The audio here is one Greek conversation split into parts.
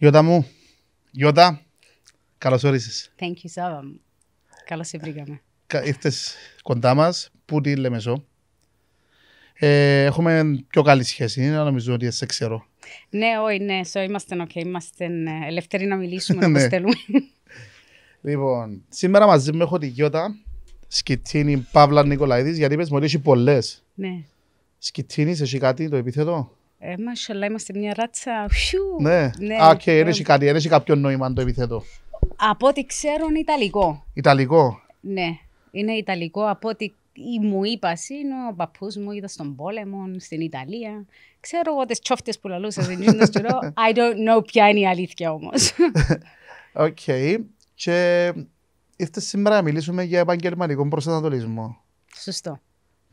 Γιώτα μου, Γιώτα, καλώς όρισες. Thank you, Σάβα μου. Καλώς σε βρήκαμε. Ήρθες κοντά μας, που τη Λεμεσό. Ε, έχουμε πιο καλή σχέση, αλλά νομίζω ότι σε ξέρω. Ναι, όχι, ναι, so, είμαστε ok, είμαστε ναι, ελεύθεροι να μιλήσουμε όπως ναι. θέλουμε. λοιπόν, σήμερα μαζί μου έχω τη Γιώτα Σκητίνη Παύλα Νικολαίδης, γιατί είπες μου ότι έχει πολλές. Ναι. Σκητίνης, έχει κάτι το επίθετο. Ε, μασχαλά, είμαστε μια ράτσα. Ναι. ναι. Α, και έρεσε κάτι, έρεσε κάποιο νόημα το επιθέτω. Από ό,τι ξέρω είναι Ιταλικό. Ιταλικό. Ναι, είναι Ιταλικό. Από ό,τι μου είπας, είναι ο παππούς μου είδε στον πόλεμο, στην Ιταλία. Ξέρω εγώ τις τσόφτες που λαλούσα στην ξέρω I don't know ποια είναι η αλήθεια όμως. Οκ. okay. Και ήρθες σήμερα να μιλήσουμε για επαγγελματικό προσανατολισμό. Σωστό.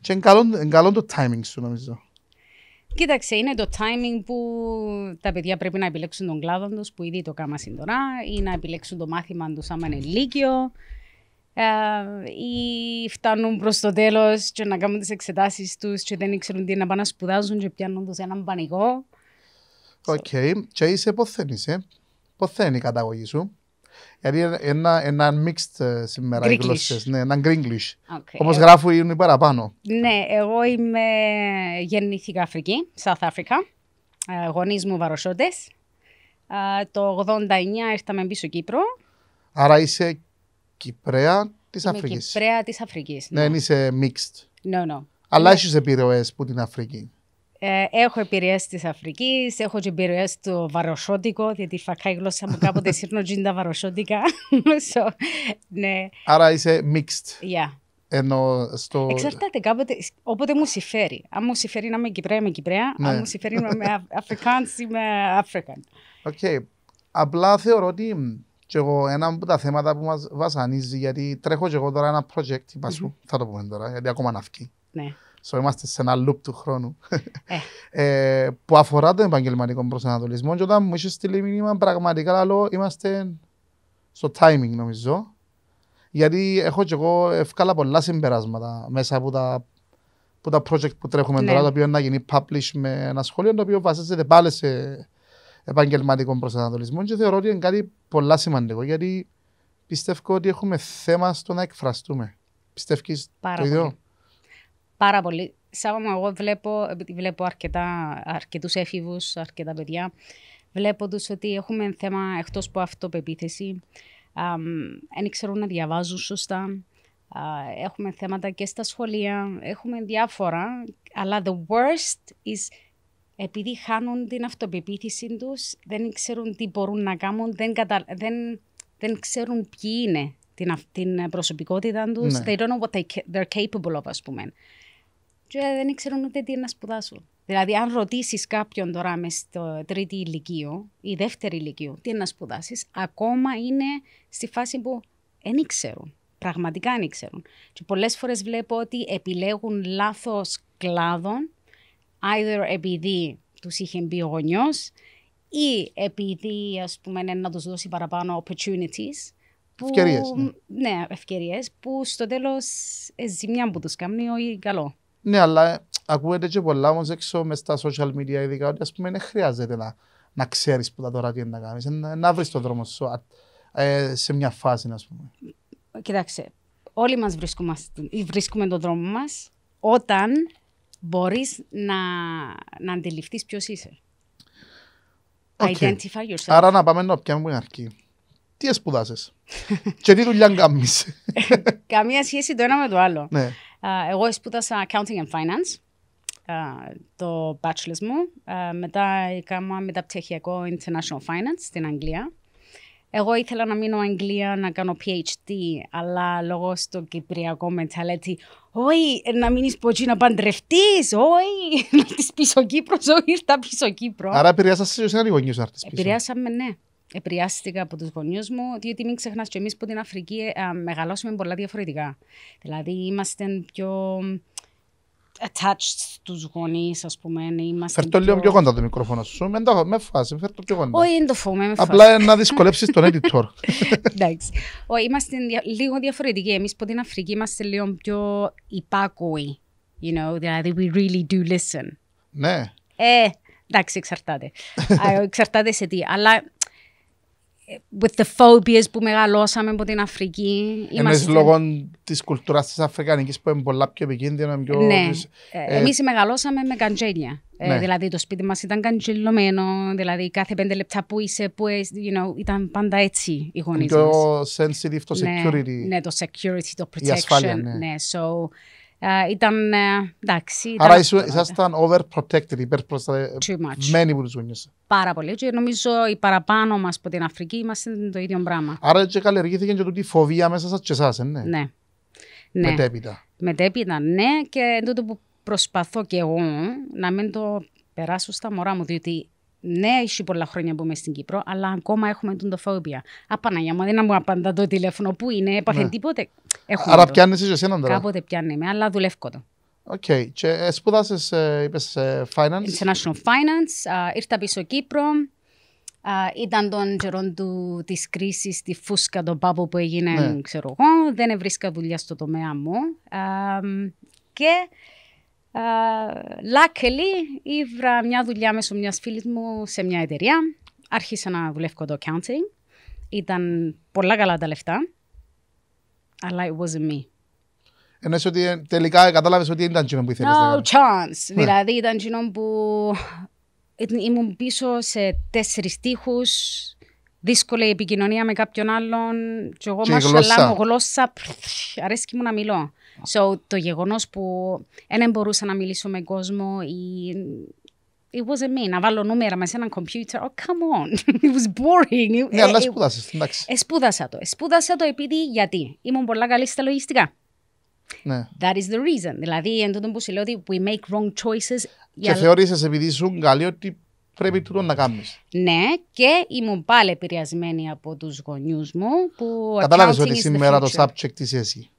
Και εγκαλών το timing σου νομίζω. Κοίταξε, είναι το timing που τα παιδιά πρέπει να επιλέξουν τον κλάδο τους, που ήδη το κάμα συντονά ή να επιλέξουν το μάθημα τους άμα είναι λύκειο, ε, ή φτάνουν προς το τέλος και να κάνουν τις εξετάσεις τους και δεν ξέρουν τι να πάνε να σπουδάζουν και πιάνουν τους έναν πανικό. Οκ, okay. και είσαι ποθένη, ε. Ποθένη η καταγωγή σου. Γιατί είναι mixed ε, σήμερα οι γλώσσες, ναι, ένα Greenglish. Okay. Όπως είναι οι παραπάνω. Ναι, εγώ είμαι γεννήθηκα Αφρική, South Africa. Ε, γονείς μου βαροσόντες. Ε, το 89 ήρθαμε πίσω Κύπρο. Άρα είσαι Κυπρέα της Αφρικής. Κυπρέα της Αφρικής. Ναι, ναι είσαι mixed. No, no. Αλλά έχει ναι. έχεις επιρροές που την Αφρική. Ε, έχω εμπειρία της Αφρικής, έχω και εμπειρία στο βαροσότικο, γιατί φακά η γλώσσα μου κάποτε σύρνω τα βαροσότικα. so, ναι. Άρα είσαι mixed. Yeah. Ενώ στο... Εξαρτάται κάποτε, όποτε μου συμφέρει. Αν μου συμφέρει να είμαι Κυπρέα, είμαι Κυπρέα. Ναι. Αν μου συμφέρει να είμαι Αφρικάνς, είμαι Αφρικάν. Οκ. Απλά θεωρώ ότι και εγώ ένα από τα θέματα που μας βασανίζει, γιατί τρέχω και εγώ τώρα ένα project, mm-hmm. θα το πούμε τώρα, γιατί ακόμα να Ναι so είμαστε σε ένα loop του χρόνου, ε. ε, που αφορά τον επαγγελματικό προσανατολισμό. Και όταν μου είσαι στείλει μήνυμα, πραγματικά λέω, είμαστε στο timing νομίζω. Γιατί έχω και εγώ ευκάλα πολλά συμπεράσματα μέσα από τα, από τα project που τρέχουμε ναι. τώρα, το οποίο να γίνει publish με ένα σχόλιο το οποίο βασίζεται πάλι σε επαγγελματικό προσανατολισμό και θεωρώ ότι είναι κάτι πολλά σημαντικό, γιατί πιστεύω ότι έχουμε θέμα στο να εκφραστούμε. Πιστεύεις το ίδιο πάρα πολύ. μου, εγώ βλέπω, βλέπω αρκετά, αρκετούς έφηβους, αρκετά παιδιά, βλέπω τους ότι έχουμε θέμα εκτός από αυτοπεποίθηση, δεν ξέρουν να διαβάζουν σωστά, έχουμε θέματα και στα σχολεία, έχουμε διάφορα, αλλά the worst is επειδή χάνουν την αυτοπεποίθηση τους, δεν ξέρουν τι μπορούν να κάνουν, δεν, κατα... δεν, δεν ξέρουν ποιοι είναι την, προσωπικότητά τους, ναι. they don't know what they, capable of, ας πούμε και δεν ήξεραν ούτε τι να σπουδάσουν. Δηλαδή, αν ρωτήσεις κάποιον τώρα μες στο τρίτη ηλικίο ή δεύτερη ηλικίο τι να σπουδάσεις, ακόμα είναι στη φάση που δεν ήξερουν. Πραγματικά δεν ήξερουν. Και πολλές φορές βλέπω ότι επιλέγουν λάθος κλάδων, either επειδή τους είχε μπει ο γονιός ή επειδή ας πούμε, να τους δώσει παραπάνω opportunities. Που, ναι. ναι, ευκαιρίες που στο τέλος ε, ζημιά που τους κάνει ή καλό. Ναι, αλλά ε, ακούγεται και πολλά όμως έξω μες στα social media ειδικά ότι ας πούμε δεν χρειάζεται να, να ξέρεις που τα τώρα τι να κάνεις, ε, να, να βρεις τον δρόμο σου ε, σε μια φάση ας πούμε. Κοιτάξτε, όλοι μας βρίσκουμε τον δρόμο μας όταν μπορείς να, να αντιληφθείς ποιος είσαι. Okay. Identify yourself. Άρα να πάμε να πιάνουμε την αρχή. Τι σπουδάσες και τι δουλειά κάνεις. Καμία σχέση το ένα με το άλλο. Ναι. Ε, εγώ σπούδασα Accounting and Finance, ε, το bachelor's μου. Ε, μετά έκανα μεταπτυχιακό International Finance στην Αγγλία. Εγώ ήθελα να μείνω Αγγλία να κάνω PhD, αλλά λόγω στο κυπριακό mentality, όχι να μείνεις ποτέ να παντρευτεί, όχι να της πίσω Κύπρο, όχι ήρθα πίσω Κύπρο. Άρα επηρεάσα σε εσένα οι γονείς να πίσω. Επηρεάσαμε, ναι επηρεάστηκα από τους γονεί μου, διότι μην ξεχνάς και εμείς που την Αφρική ε, α, μεγαλώσαμε πολλά διαφορετικά. Δηλαδή, είμαστε πιο attached στους γονείς, ας πούμε. Ναι, είμαστε φέρ το λίγο πιο κοντά το μικρόφωνο σου. Με, το, με φάση, φέρ το πιο κοντά. Όχι, δεν το φοβούμαι, με Απλά να δυσκολέψεις τον editor. Εντάξει. Όχι, είμαστε λίγο διαφορετικοί. Εμείς από την Αφρική είμαστε λίγο πιο υπάκουοι. You know, δηλαδή, we really do listen. Ναι. Ε, εντάξει, εξαρτάται. εξαρτάται σε τι. Αλλά with the phobias που μεγαλώσαμε από την Αφρική. Εμείς είμαστε... λόγω της κουλτούρας της Αφρικανικής που είναι πολλά πιο επικίνδυνα. Πιο... Ναι. Ε, ε Εμείς μεγαλώσαμε με Ε, Ναι. δηλαδή το σπίτι μας ήταν καντζελωμένο. Δηλαδή κάθε πέντε λεπτά που είσαι, που είσαι, you know, ήταν πάντα έτσι οι γονείς. Πιο sensitive το ναι, security. Ναι, ναι, το security, το protection. Η ασφάλεια, ναι. ναι. So, ήταν ε, εντάξει. Ήταν Άρα ήσασταν overprotected, υπερπροστατευμένοι που τους γονείς. Πάρα πολύ. Και νομίζω οι παραπάνω μας από την Αφρική είμαστε το ίδιο πράγμα. Άρα έτσι καλλιεργήθηκε και τούτη φοβία μέσα σας και εσάς, ε, ναι. Ναι. ναι. Μετέπειτα. Μετέπειτα, ναι. Και τούτο που προσπαθώ και εγώ να μην το περάσω στα μωρά μου, διότι ναι, έχει πολλά χρόνια που είμαι στην Κύπρο, αλλά ακόμα έχουμε τον το φόβια. Απαναγία μου, δεν μου απαντά το τηλέφωνο. Πού είναι, έπαθε ναι. τίποτε. Έχουμε Άρα πιάνεις. εσύ έναν τώρα. Κάποτε πιάνει με, αλλά δουλεύω το. Οκ. Okay. Και είπε, είπες, ε, finance. International finance. Ήρθα πίσω Κύπρο. ήταν τον καιρό της κρίσης, τη φούσκα, τον πάπο που έγινε, ναι. ξέρω εγώ. Δεν βρίσκα δουλειά στο τομέα μου. και Uh, luckily, ήβρα μια δουλειά μέσω μιας φίλης μου σε μια εταιρεία. Άρχισα να δουλεύω το accounting. Ήταν πολλά καλά τα λεφτά. Αλλά it wasn't me. Ενώ ότι ε, τελικά κατάλαβες ότι ήταν κοινό που ήθελες. No chance. Ναι. Δηλαδή ήταν κοινό που ήμουν πίσω σε τέσσερις τείχους. Δύσκολη επικοινωνία με κάποιον άλλον. Και εγώ, μα μου γλώσσα. Αρέσκει μου να μιλώ. So, το γεγονός που δεν ναι, μπορούσα να μιλήσω με κόσμο ή it wasn't me. Να βάλω νούμερα μέσα σε έναν computer. Oh, come on. It was boring. Ναι, αλλά ε, ε, σπούδασες, εντάξει. Εσπούδασα το. Εσπούδασα το επειδή, γιατί. Ήμουν πολλά καλή στα λογιστικά. Ναι. That is the reason. Δηλαδή, εν τότε που σου λέω ότι we make wrong choices. Και θεώρησες επειδή ήσουν καλή ότι πρέπει τούτο να κάνεις. Ναι, και ήμουν πάλι επηρεασμένη από τους γονιούς μου. Κατάλαβες ότι σήμερα το subject είσαι εσύ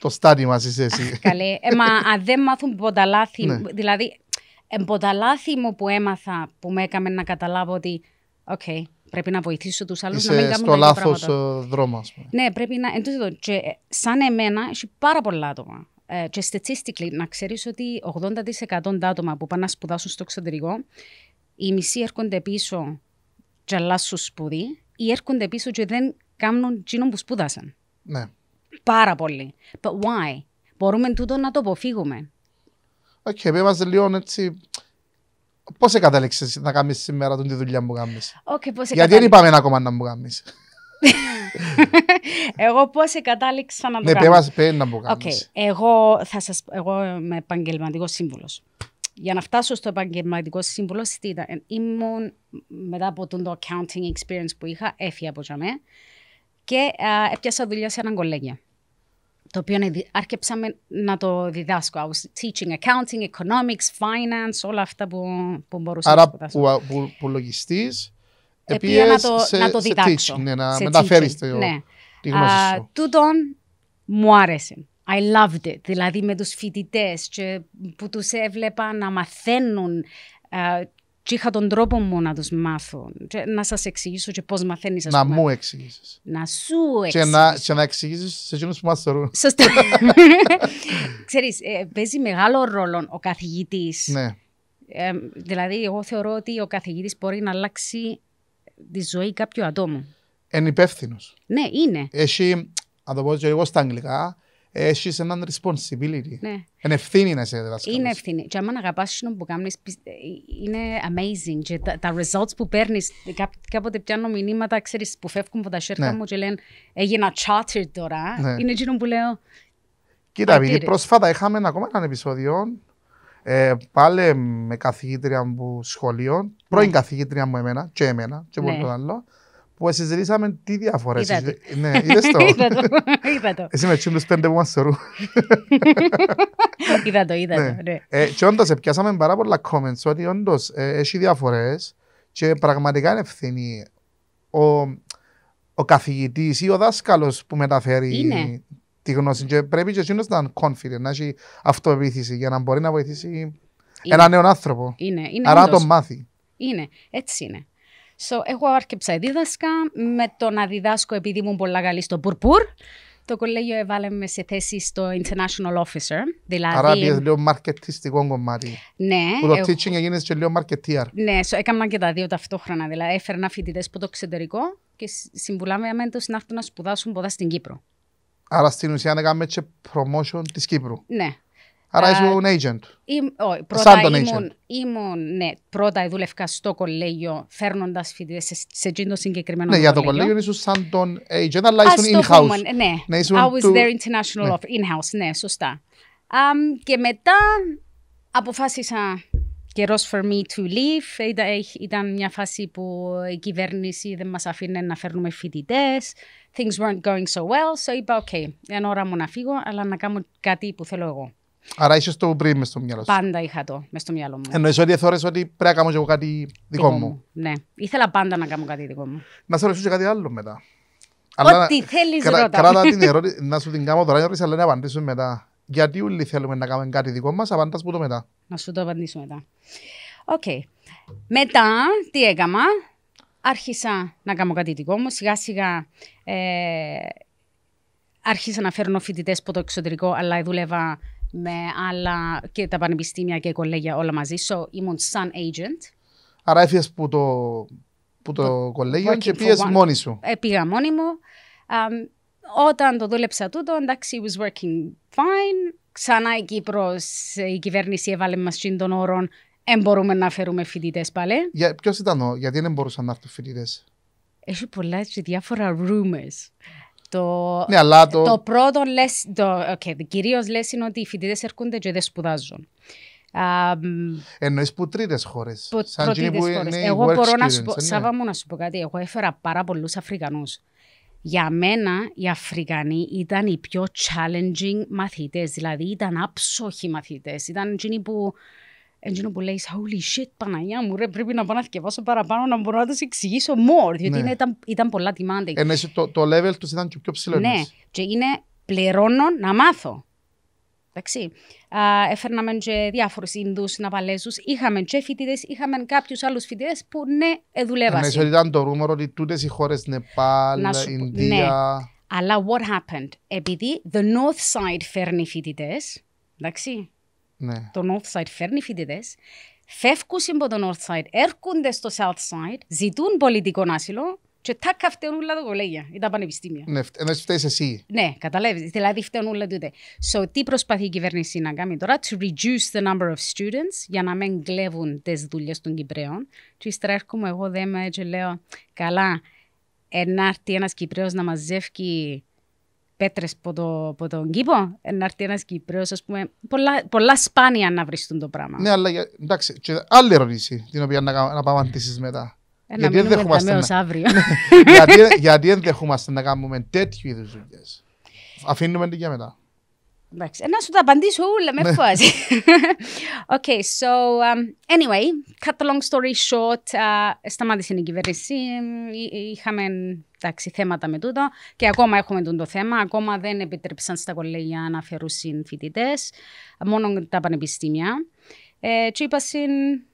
το στάτι μας είσαι εσύ. Καλέ. Ε, μα αν δεν μάθουν από τα λάθη. Ναι. δηλαδή, από τα λάθη μου που έμαθα που με έκαμε να καταλάβω ότι. Οκ, okay, πρέπει να βοηθήσω τους άλλους να μην κάνουν στο λάθο ε, δρόμο, ας πούμε. Ναι, πρέπει να. και, ε, σαν εμένα, έχει πάρα πολλά άτομα. Ε, και statistically, να ξέρεις ότι 80% τα άτομα που πάνε να σπουδάσουν στο εξωτερικό, οι μισοί έρχονται πίσω και αλλάσουν σπουδή, ή έρχονται πίσω και δεν κάνουν τζίνο που σπούδασαν. Ναι. Πάρα πολύ. But why? Μπορούμε τούτο να το αποφύγουμε. Οκ, okay, πέμπας λίγο έτσι. Πώς κατάληξε να κάνεις σήμερα τη δουλειά που κάνεις. Okay, πώς Γιατί δεν είπαμε ακόμα να μου κάνεις. εγώ πώς κατάληξα να το ναι, κάνω. Ναι, να μου κάνεις. Okay, εγώ, θα σας, εγώ είμαι επαγγελματικός σύμβουλος. Για να φτάσω στο επαγγελματικός σύμβουλος, ήμουν μετά από το accounting experience που είχα, έφυγα από τζαμέ και α, έπιασα δουλειά σε έναν κολέγιο. Το οποίο άρχεψαμε να το διδάσκω. I was teaching accounting, economics, finance, όλα αυτά που, που μπορούσα Άρα, να σπουδάσω. Άρα, που, που λογιστής. Ε, Επειδή να, το, σε, να το διδάξω. Teach, ναι, να σε μεταφέρεις το, ναι. τη γνώση σου. Τούτον μου άρεσε. I loved it. Δηλαδή με τους φοιτητές που τους έβλεπα να μαθαίνουν και είχα τον τρόπο μου να τους μάθω. να σας εξηγήσω και πώς μαθαίνεις. Να μου εξηγήσεις. Να σου εξηγήσει. Και να, εξηγήσεις σε εκείνους που μα θεωρούν. Σωστά. Ξέρεις, ε, παίζει μεγάλο ρόλο ο καθηγητής. Ναι. Ε, δηλαδή, εγώ θεωρώ ότι ο καθηγητής μπορεί να αλλάξει τη ζωή κάποιου ατόμου. Είναι υπεύθυνος. Ναι, είναι. Εσύ, αν το πω και εγώ στα αγγλικά, έχεις έναν responsibility. Είναι ευθύνη να είσαι δάσκαλο. Είναι ευθύνη. Και άμα αγαπά τον που κάνεις, ε, είναι amazing. Και τα, τα results που παίρνεις, κάποτε πιάνω μηνύματα ξέρεις, που φεύγουν από τα σέρκα ναι. μου και λένε Έγινα charter τώρα. Ναι. Είναι εκείνο που λέω. Κοίτα, επειδή πρόσφατα είχαμε ακόμα ένα επεισόδιο. Ε, πάλι με καθηγήτρια μου σχολείων, πρώην ναι. καθηγήτρια μου εμένα, και εμένα, και ναι. πολύ άλλο που συζητήσαμε τι διαφορές. Είδατε. Ναι, είδες το. είδα το. Εσύ με τσίλους πέντε που μας σωρούν. είδα το, είδα ναι. το. Ναι. Ε, και όντως, ε, πιάσαμε πάρα πολλά comments ότι όντως ε, έχει διαφορές και πραγματικά είναι ευθύνη ο, ο καθηγητής ή ο δάσκαλος που μεταφέρει είναι. τη γνώση και πρέπει και εσύ να είναι confident, να έχει αυτοεπίθυση για να μπορεί να βοηθήσει έναν νέο άνθρωπο. Είναι. Είναι Άρα να τον μάθει. Είναι, έτσι είναι. So, εγώ άρκεψα δίδασκα με το να διδάσκω επειδή ήμουν πολλά καλή στο Πουρπούρ. Το κολέγιο έβαλε με σε θέση στο International Officer. Δηλαδή... Άρα πήγες λίγο μαρκετιστικό κομμάτι. Ναι. Που το teaching έγινε και λίγο marketeer. Ναι, so, έκανα και τα δύο ταυτόχρονα. Δηλαδή έφερνα φοιτητές από το εξωτερικό και συμβουλάμε τους να έρθουν να σπουδάσουν ποδά στην Κύπρο. Άρα στην ουσία να και promotion της Κύπρου. Ναι, Άρα ε, ήσουν agent. ήμουν, agent. Ναι, πρώτα δούλευκα στο κολέγιο φέρνοντας φοιτητές σε, σε το συγκεκριμένο. Ναι, για το κολέγιο ήσουν σαν τον agent, αλλά ήσουν in-house. Ναι, ναι I was their international ναι. in-house, ναι, σωστά. και μετά αποφάσισα καιρός for me to leave. Ήταν, μια φάση που η κυβέρνηση δεν μας αφήνε να φέρνουμε φοιτητές. Things weren't going so well, so είπα, OK, είναι ώρα μου να φύγω, αλλά να κάνω κάτι που θέλω εγώ. Άρα είσαι το πριν μες στο μυαλό σου. Πάντα είχα το μες στο μυαλό μου. Εννοείς ότι εθώρες ότι πρέπει να κάνω και εγώ κάτι δικό μου. Ναι, ήθελα πάντα να κάνω κάτι δικό μου. Να σε ρωτήσω και κάτι άλλο μετά. Ό,τι θέλεις ρώτα. Κράτα την ερώτηση, να σου την κάνω τώρα, αλλά να απαντήσουμε μετά. Γιατί όλοι θέλουμε να κάνουμε κάτι δικό μας, απαντάς που το μετά. Να σου το απαντήσω μετά. Οκ. Okay. Μετά, τι έκανα. Άρχισα να κάνω κάτι δικό μου. Σιγά σιγά ε, άρχισα να φέρνω φοιτητές από το εξωτερικό, αλλά δούλευα με άλλα και τα πανεπιστήμια και κολέγια όλα μαζί. So, ήμουν σαν agent. Άρα έφυγες που το, που το, κολέγιο και πήγες μόνη σου. Ε, πήγα μόνη μου. όταν το δούλεψα τούτο, εντάξει, it was working fine. Ξανά η Κύπρος, η κυβέρνηση έβαλε μας των όρων δεν μπορούμε να φέρουμε φοιτητές πάλι. Ποιος ήταν ο, γιατί δεν μπορούσαν να έρθουν φοιτητές. Έχει πολλά έτσι διάφορα rumors. Το, ναι, αλλά το... το πρώτο λες, το, okay, κυρίως λες είναι ότι οι φοιτητές έρχονται και δεν σπουδάζουν. Um, Εννοείς που τρίτες χώρες. χώρες. εγώ μπορώ να σου πω, Σάβα μου να σου πω κάτι, εγώ έφερα πάρα πολλούς Αφρικανούς. Για μένα οι Αφρικανοί ήταν οι πιο challenging μαθητές, δηλαδή ήταν άψοχοι μαθητές, ήταν εκείνοι που... Έτσι που λέει, holy shit, Παναγία μου, ρε, πρέπει να πάω να θυκευάσω παραπάνω να μπορώ να τους εξηγήσω more, διότι ναι. ήταν, ήταν πολλά demanding. Ε, ναι, το, το level τους ήταν και πιο ψηλό. Ναι, και είναι πληρώνω να μάθω. Εντάξει. Έφερναμε και διάφορους Ινδούς, Ναπαλέζου. Είχαμε και φοιτητές, είχαμε κάποιους άλλους φοιτητές που ναι, ε, δουλεύαν. Ναι, ήταν το ρούμορο ότι τούτες οι χώρες Νεπάλ, Ινδία. Ναι. Αλλά what happened. Επειδή the north side φέρνει φοιτητές, εντάξει, ναι. το North Side φέρνει φοιτητές, φεύγουν από το North Side, έρχονται στο South Side, ζητούν πολιτικό άσυλο και τα καφτεύουν όλα τα κολέγια ή τα πανεπιστήμια. Ναι, ενώ φταίεις εσύ. Ναι, καταλαβαίνετε. Δηλαδή φταίνουν όλα τούτε. So, τι προσπαθεί η κυβέρνηση να κάνει τώρα, to reduce the number of students, για να μην κλέβουν τις δουλειές των Κυπραίων. Και ύστερα έρχομαι εγώ δέμα και λέω, καλά, ενάρτη ένας Κυπραίο να μαζεύει πέτρε από, το, από τον κήπο, να έρθει ένας Κύπριος, ας πούμε. Πολλά, πολλά, σπάνια να βρίσκουν το πράγμα. Ναι, αλλά εντάξει, και άλλη ερώτηση την οποία να, να πάμε μετά. Ε, γιατί να ενδεχόμαστε να... γιατί, ναι, γιατί να κάνουμε τέτοιου είδους δουλειές. Αφήνουμε την για μετά. Εντάξει, να σου τα απαντήσω όλα με ναι. φάση. Οκ. so um, anyway, cut the long story short, uh, σταμάτησε η κυβέρνηση, είχαμε εντάξει, θέματα με τούτο και ακόμα έχουμε το θέμα, ακόμα δεν επιτρέψαν στα κολέγια να αφαιρούσουν φοιτητές, μόνο τα πανεπιστήμια. Ε, και είπα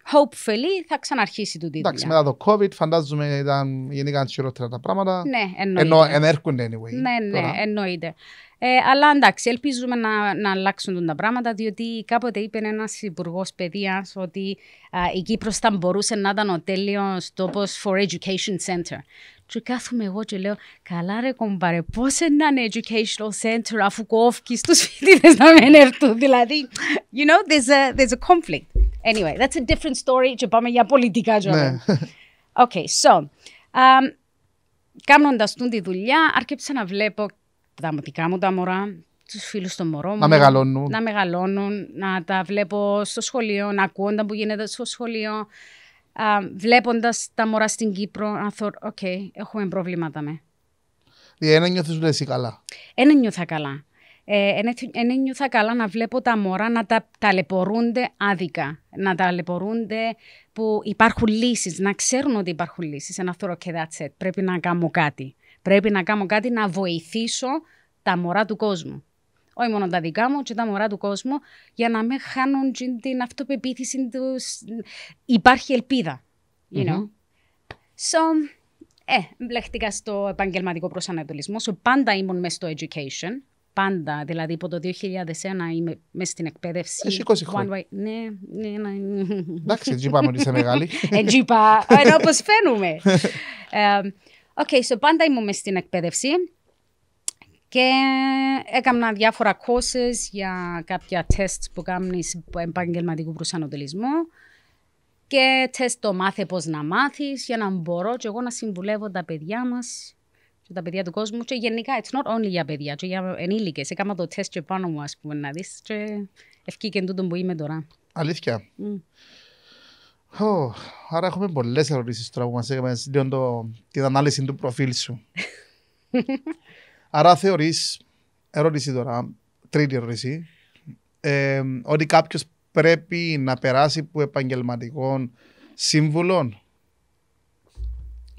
hopefully θα ξαναρχίσει το τίτλο. Εντάξει, μετά το COVID φαντάζομαι ήταν γενικά χειρότερα τα πράγματα. Ναι, εννοείται. Ενώ ενέρχονται anyway. Ναι, ναι, εννοείται. Ε, αλλά εντάξει, ελπίζουμε να, να αλλάξουν τα πράγματα, διότι κάποτε είπε ένας υπουργός παιδείας ότι α, η Κύπρος θα μπορούσε να ήταν ο τέλειος τόπος for education center. Και κάθομαι εγώ και λέω, καλά ρε κομπάρε, πώς είναι ένα educational center αφού κόφκεις τους φοιτητές να μην έρθουν. Δηλαδή, you know, there's a, there's a conflict. Anyway, that's a different story και πάμε για πολιτικά τώρα. Ναι. okay, so, um, κάνοντας τη δουλειά, άρχισα να βλέπω τα δικά μου τα μωρά, τους φίλους των μωρών μου. Να μεγαλώνουν. Να μεγαλώνουν, να τα βλέπω στο σχολείο, να ακούω που γίνεται στο σχολείο. Βλέποντας τα μωρά στην Κύπρο, να θεωρώ, οκ, okay, έχουμε προβλήματα με. Ναι. Ένα νιώθεις ότι εσύ καλά. Ένα νιώθα καλά. Ένα ε, νιώθα καλά να βλέπω τα μωρά να τα ταλαιπωρούνται άδικα. Να ταλαιπωρούνται που υπάρχουν λύσεις, να ξέρουν ότι υπάρχουν λύσεις. Ένα θεωρώ και that's it, πρέπει να κάνω κάτι. Πρέπει να κάνω κάτι να βοηθήσω τα μωρά του κόσμου. Όχι μόνο τα δικά μου, και τα μωρά του κόσμου, για να μην χάνουν την αυτοπεποίθηση τους. Υπάρχει ελπίδα. You know. So, ε, μπλεχτήκα στο επαγγελματικό προσανατολισμό. πάντα ήμουν μέσα στο education. Πάντα. Δηλαδή, από το 2001 είμαι μέσα στην εκπαίδευση. Έχει 20 χρόνια. Ναι, ναι, ναι. Εντάξει, τζιπά μου είσαι μεγάλη. Εντζιπά, ε, όπω Οκ, okay, so πάντα ήμουν στην εκπαίδευση και έκανα διάφορα courses για κάποια τεστ που κάνεις επαγγελματικού προσανατολισμού και τεστ το μάθε πώς να μάθεις για να μπορώ και εγώ να συμβουλεύω τα παιδιά μας και τα παιδιά του κόσμου και γενικά it's not only για παιδιά και για ενήλικες. Έκανα το τεστ και πάνω μου ας πούμε να δεις και ευκήκε τούτο που είμαι τώρα. Αλήθεια. Mm. Oh, άρα έχουμε πολλές ερωτήσεις τώρα που μας έκανες λίγο την ανάλυση του προφίλ σου. άρα θεωρείς, ερώτηση τώρα, τρίτη ερώτηση, ε, ότι κάποιος πρέπει να περάσει που επαγγελματικών σύμβουλων.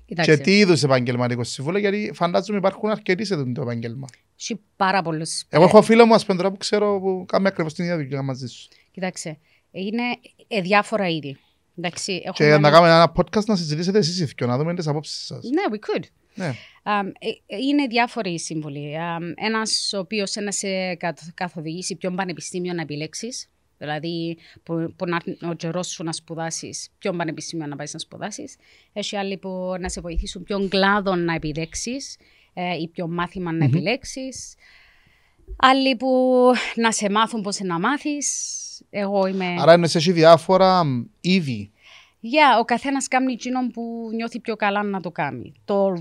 Και τι είδους επαγγελματικός σύμβουλος, γιατί φαντάζομαι υπάρχουν αρκετοί σε αυτό το επάγγελμα. Έχει πάρα πολλούς. Εγώ έχω ε, φίλο μου πούμε, που ξέρω που κάνουμε ακριβώς την ίδια δουλειά μαζί σου. Κοιτάξτε, είναι ε, διάφορα είδη. Εντάξει, και να... κάνουμε ένα podcast να συζητήσετε εσείς και να δούμε τις απόψεις σας. Ναι, we could. Ναι. Um, είναι διάφοροι οι σύμβουλοι. Um, ένας ο οποίος να σε καθοδηγήσει ποιον πανεπιστήμιο να επιλέξεις. Δηλαδή, που, να, ο καιρός σου να σπουδάσεις, ποιον πανεπιστήμιο να πάεις να σπουδάσεις. Έχει άλλοι που να σε βοηθήσουν ποιον κλάδο να επιλέξει ε, ή ποιο μάθημα να mm επιλέξεις. Άλλοι που να σε μάθουν πώς να μάθεις εγώ είμαι. Άρα είναι εσύ διάφορα ήδη. Για yeah, ο καθένας κάνει εκείνο που νιώθει πιο καλά να το κάνει. Το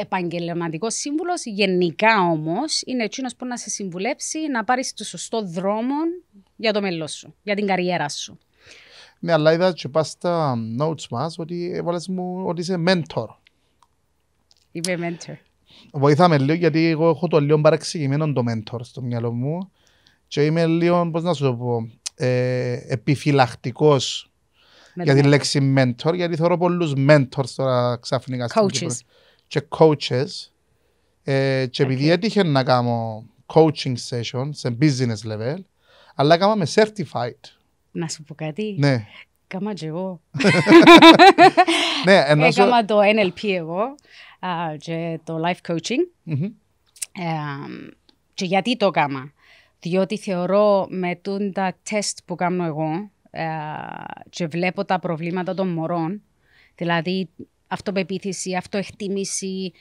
επαγγελματικός σύμβουλος, γενικά όμως, είναι εκείνος που να σε συμβουλέψει να πάρεις το σωστό δρόμο για το μέλλον σου, για την καριέρα σου. Ναι, αλλά είδα και πας στα notes μας ότι είσαι mentor. Είμαι mentor. Βοηθάμε λίγο γιατί εγώ έχω το λίγο παρεξηγημένο το mentor στο μυαλό μου και είμαι λίγο, πώς να σου το πω, ε, επιφυλακτικός για τη λέξη mentor, γιατί θεωρώ πολλούς mentors τώρα ξαφνικά στην Κύπρος. Και coaches. Ε, και okay. επειδή έτυχε να κάνω coaching session σε business level, αλλά έκανα με certified. Να σου πω κάτι. Ναι. Κάμα και εγώ. ναι, ενώ... Έκανα το NLP εγώ και το life coaching. Mm-hmm. και γιατί το έκανα διότι θεωρώ με τα τεστ που κάνω εγώ ε, και βλέπω τα προβλήματα των μωρών, δηλαδή αυτοπεποίθηση, αυτοεκτίμηση,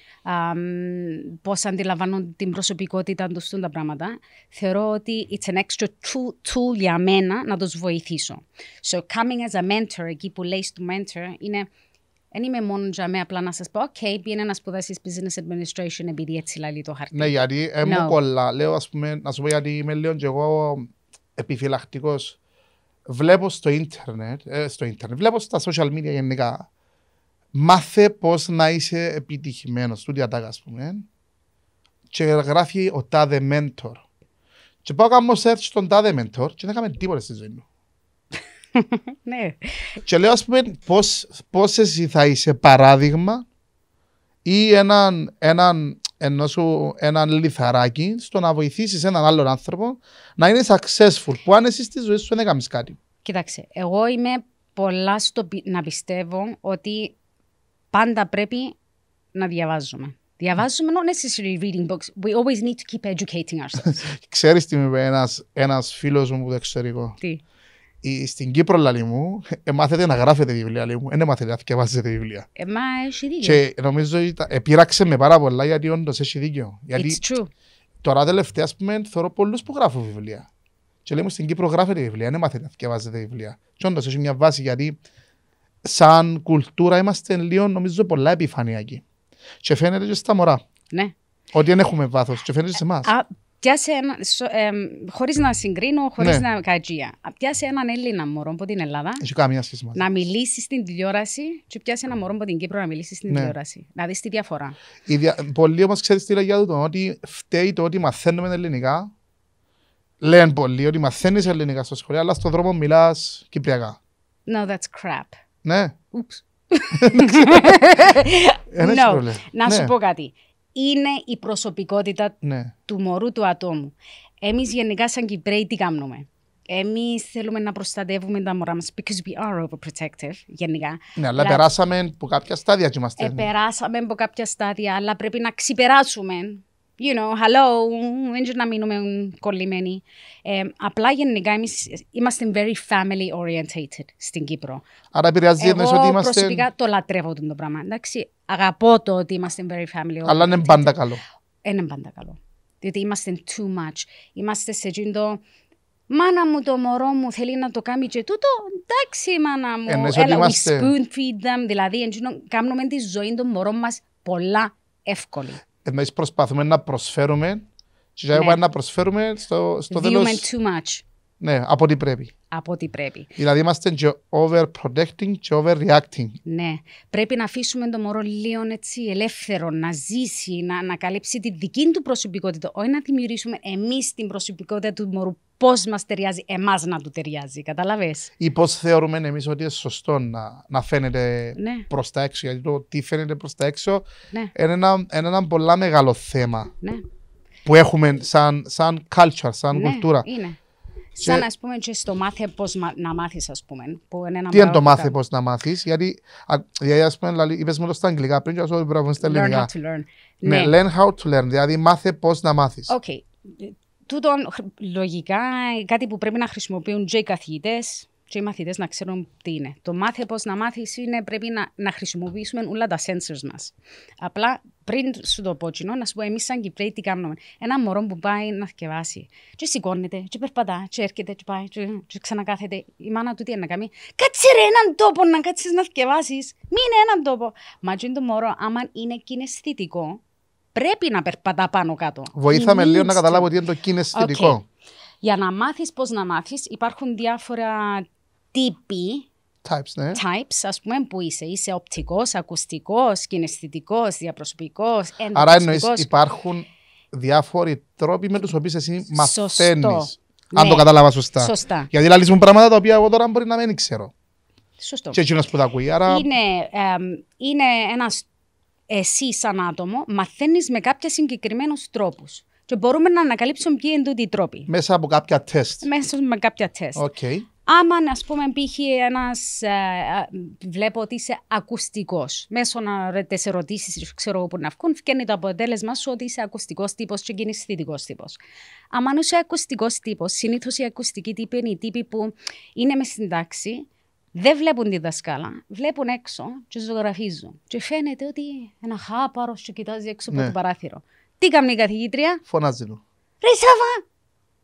πώς αντιλαμβάνουν την προσωπικότητα τους τα πράγματα, θεωρώ ότι it's an extra tool, tool για μένα να τους βοηθήσω. So, coming as a mentor, εκεί που λέει του mentor, είναι δεν είμαι μόνο για μένα απλά να σας πω, OK, πήγαινε να σπουδάσει business administration επειδή έτσι λαλεί το χαρτί. Ναι, γιατί ε, μου no. κολλά. Λέω, ας πούμε, να σου πω γιατί είμαι λίγο και εγώ επιφυλακτικός. Βλέπω στο ίντερνετ, ε, στο ίντερνετ, βλέπω στα social media γενικά. Μάθε πώς να είσαι επιτυχημένος. Του διατάγα, ας πούμε. Και γράφει ο τάδε mentor. Και πάω κάνω search στον τάδε mentor και δεν έκαμε τίποτα στη ζωή μου. ναι. Και λέω, ας πούμε, πώς εσύ θα είσαι παράδειγμα ή έναν, έναν, έναν λιθαράκι στο να βοηθήσεις έναν άλλον άνθρωπο να είναι successful. Που αν εσύ στη ζωή σου δεν έκανε κάτι. Κοιτάξτε, εγώ είμαι πολλά στο να πιστεύω ότι πάντα πρέπει να διαβάζουμε. Διαβάζουμε, not necessarily reading books. We always need to keep educating ourselves. Ξέρεις τι με είπε ένας, ένας φίλος μου που το εγώ. Τι στην Κύπρο λαλή μου, ε, μάθετε να γράφετε βιβλία λαλή μου, δεν ναι, μάθετε να θυκευάσετε βιβλία. Ε, μα έχει δίκιο. Και νομίζω επίραξε με πάρα πολλά γιατί όντως έχει δίκιο. Γιατί It's true. Τώρα τελευταία, ας πούμε, θεωρώ πολλούς που γράφουν βιβλία. Και λέμε στην Κύπρο γράφετε βιβλία, δεν ναι, μάθετε να θυκευάσετε βιβλία. Και όντως έχει μια βάση γιατί σαν κουλτούρα είμαστε λίγο νομίζω πολλά επιφανειακοί. Και φαίνεται και στα μωρά. Ναι. Ότι δεν έχουμε βάθος. Και φαίνεται σε εμάς. Πιάσε ένα, ε, χωρίς να συγκρίνω, χωρίς ναι. να κατζία. Πιάσε έναν Έλληνα μωρό από την Ελλάδα να μιλήσει στην τηλεόραση και πιάσε ένα μωρό από την Κύπρο να μιλήσει στην ναι. τηλεόραση. Να δεις τη διαφορά. δια... Πολλοί όμως ξέρεις τι λέει για τούτο. ότι φταίει το ότι μαθαίνουμε ελληνικά. Λένε πολλοί ότι μαθαίνεις ελληνικά στο σχολείο, αλλά στον δρόμο μιλάς κυπριακά. No, that's crap. Ναι. Ούψ. no. Να σου ναι. πω κάτι είναι η προσωπικότητα ναι. του μωρού του ατόμου. Εμείς γενικά σαν Κυπρέοι τι κάνουμε. Εμείς θέλουμε να προστατεύουμε τα μωρά μας, because we are overprotective, γενικά. Ναι, αλλά, περάσαμε από κάποια στάδια, και είμαστε. Ε, περάσαμε από κάποια στάδια, αλλά πρέπει να ξεπεράσουμε you know, hello, δεν να μείνουμε κολλημένοι. Ε, απλά γενικά εμείς είμαστε very family orientated στην Κύπρο. Άρα επηρεάζει ότι είμαστε... προσωπικά το λατρεύω το πράγμα, εντάξει. Αγαπώ το ότι είμαστε very family orientated. Αλλά είναι πάντα καλό. Ε, είναι πάντα καλό. Διότι είμαστε too much. Είμαστε σε το... Μάνα μου το μωρό μου θέλει να το κάνει και τούτο, εντάξει μάνα μου, Ενες έλα είμαστε... we spoon feed them, δηλαδή κάνουμε τη ζωή των μωρών μας πολλά εύκολη. Εμείς προσπαθούμε να προσφέρουμε και ναι. να προσφέρουμε στο, στο too much. Ναι, από ό,τι πρέπει. Από πρέπει. Δηλαδή είμαστε και overprotecting και overreacting. Ναι, πρέπει να αφήσουμε το μωρό λίγο έτσι ελεύθερο, να ζήσει, να ανακαλύψει τη δική του προσωπικότητα. Όχι να δημιουργήσουμε εμείς την προσωπικότητα του μωρού πώς μας ταιριάζει εμάς να του ταιριάζει. Κατάλαβες. Ή πώς θεωρούμε εμείς ότι είναι σωστό να, να φαίνεται ναι. προς τα έξω. Γιατί το τι φαίνεται προς τα έξω ναι. είναι ένα, ένα πολύ μεγάλο θέμα ναι. που έχουμε σαν, σαν culture, σαν ναι, κουλτούρα. Είναι. Και... Σαν να πούμε και στο μάθε πώς να μάθεις, ας πούμε. Που είναι ένα τι είναι το μάθε πώς να μάθεις, γιατί α πούμε, είπε μόνο στα αγγλικά πριν, και ας πούμε, στα ελληνικά. Learn how to learn. Ναι, ναι, learn how to learn, δηλαδή μάθε πώς να μάθεις. Okay τούτο λογικά κάτι που πρέπει να χρησιμοποιούν και οι καθηγητές και οι μαθητές να ξέρουν τι είναι. Το μάθε πώς να μάθεις είναι πρέπει να, να χρησιμοποιήσουμε όλα τα sensors μας. Απλά πριν σου το πω, κοινό, να σου πω εμείς σαν Κυπρέοι τι κάνουμε. Ένα μωρό που πάει να θκευάσει. Και σηκώνεται, και περπατά, και έρχεται, και πάει, και, και ξανακάθεται. Η μάνα του τι είναι να κάνει. Κάτσε ρε έναν τόπο να κάτσεις να θκευάσεις. Μην είναι έναν τόπο. Μα το μωρό, άμα είναι κινεσθητικό, πρέπει να περπατά πάνω κάτω. Βοήθαμε λίγο να καταλάβω ότι είναι το κιναισθητικό. Για να μάθεις πώς να μάθεις, υπάρχουν διάφορα τύποι types, ναι. types ας πούμε, που είσαι. Είσαι οπτικός, ακουστικός, κιναισθητικός, διαπροσωπικός, Άρα εννοείς υπάρχουν διάφοροι τρόποι με τους οποίους εσύ μαθαίνεις. Αν ναι. το κατάλαβα σωστά. σωστά. Γιατί λαλείς μου πράγματα τα οποία εγώ τώρα μπορεί να μην ξέρω. Σωστό. Και που τα ακούει. Άρα... Είναι, ε, είναι ένας εσύ σαν άτομο μαθαίνεις με κάποια συγκεκριμένους τρόπους. Και μπορούμε να ανακαλύψουμε ποιοι είναι τούτοι οι τρόποι. Μέσα από κάποια τεστ. Μέσα με κάποια τεστ. Okay. Άμα, ας πούμε, π.χ. ένας. Ε, βλέπω ότι είσαι ακουστικός. Μέσω τη ερωτήσει, ξέρω που να βγουν, φτιάχνει το αποτέλεσμα σου ότι είσαι ακουστικός τύπος και γίνεις τύπο. Αν είσαι ακουστικός τύπος, συνήθως οι ακουστικοί τύποι είναι οι τύποι που είναι μες στην τάξη, δεν βλέπουν τη δασκάλα. Βλέπουν έξω και ζωγραφίζουν. Και φαίνεται ότι ένα χάπαρος σου κοιτάζει έξω από ναι. το παράθυρο. Τι κάνει η καθηγήτρια. Φωνάζει του. Ρε Σάβα,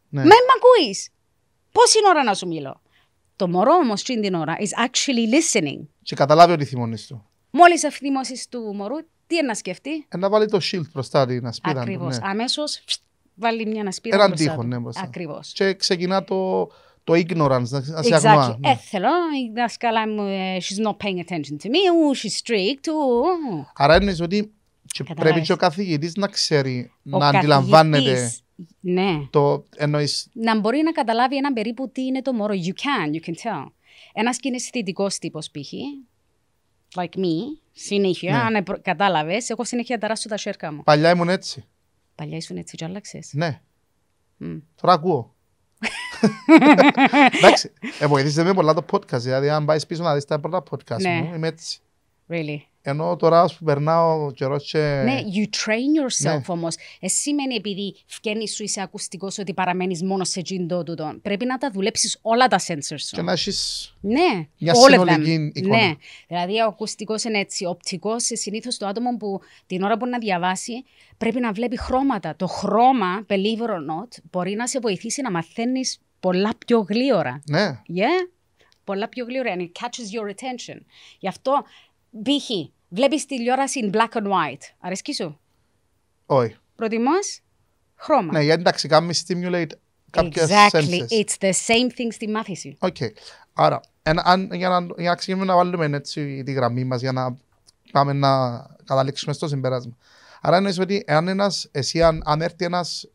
ναι. με μ' ακούεις. είναι ώρα να σου μιλώ. Το μωρό όμως την ώρα is actually listening. Και καταλάβει ότι θυμώνεις του. Μόλις αφημώσεις του μωρού, τι είναι να σκεφτεί. Ε, να βάλει το shield μπροστά να σπίρει. Ακριβώς. Ναι. Αμέσως βάλει μια σπίρει. Έναν τείχο, ναι, Ακριβώς. Και ξεκινά το το ignorance, να σε αγνώα. Έθελω, η δάσκαλα μου, ε, she's not paying attention to me, ooh, she's strict, ooh. Άρα είναι ότι και πρέπει και ο καθηγητής να ξέρει, ο να αντιλαμβάνεται. Ναι. Το εννοείς... Να μπορεί να καταλάβει έναν περίπου τι είναι το μόνο. You can, you can tell. Ένα κινησθητικό τύπος π.χ. Like me, συνέχεια, ναι. αν ναι, κατάλαβες, εγώ συνέχεια ταράσω τα σέρκα μου. Παλιά ήμουν έτσι. Παλιά ήσουν έτσι, και άλλαξες. Ναι. Mm. Τώρα ακούω. Εντάξει, ε, βοηθήσετε με πολλά το podcast. Δηλαδή, αν πάεις πίσω να δεις τα πρώτα podcast ναι. μου, είμαι έτσι. Really. Ενώ τώρα που περνάω καιρός και. Ναι, you train yourself ναι. όμως. Εσύ σημαίνει επειδή φγαίνει σου είσαι ακουστικός ότι παραμένεις μόνος σε τζιντό τον. Πρέπει να τα δουλέψεις όλα τα sensors σου. Και να έχεις. Ναι, μια συνολική εικόνα. Ναι. Δηλαδή, ο ακουστικός είναι έτσι. Ο οπτικός, ε, συνήθως το άτομο που την ώρα που να διαβάσει, πρέπει να βλέπει χρώματα. Το χρώμα, believe it or not, μπορεί να σε βοηθήσει να μαθαίνεις πολλά πιο γλύωρα. Ναι. Yeah. Πολλά πιο γλύωρα. And it catches your attention. Γι' αυτό, π.χ. βλέπεις τηλεόραση in black and white. Αρέσκει σου. Όχι. Προτιμάς χρώμα. Ναι, γιατί εντάξει, κάνουμε stimulate κάποια exactly. senses. It's the same thing στη μάθηση. Οκ. Okay. Άρα, εν, αν, για, να, για να ξεκινήσουμε να βάλουμε έτσι τη γραμμή μας για να πάμε να καταλήξουμε στο συμπέρασμα. Άρα εννοείς ότι αν ένας, εσύ αν, αν έρθει ένας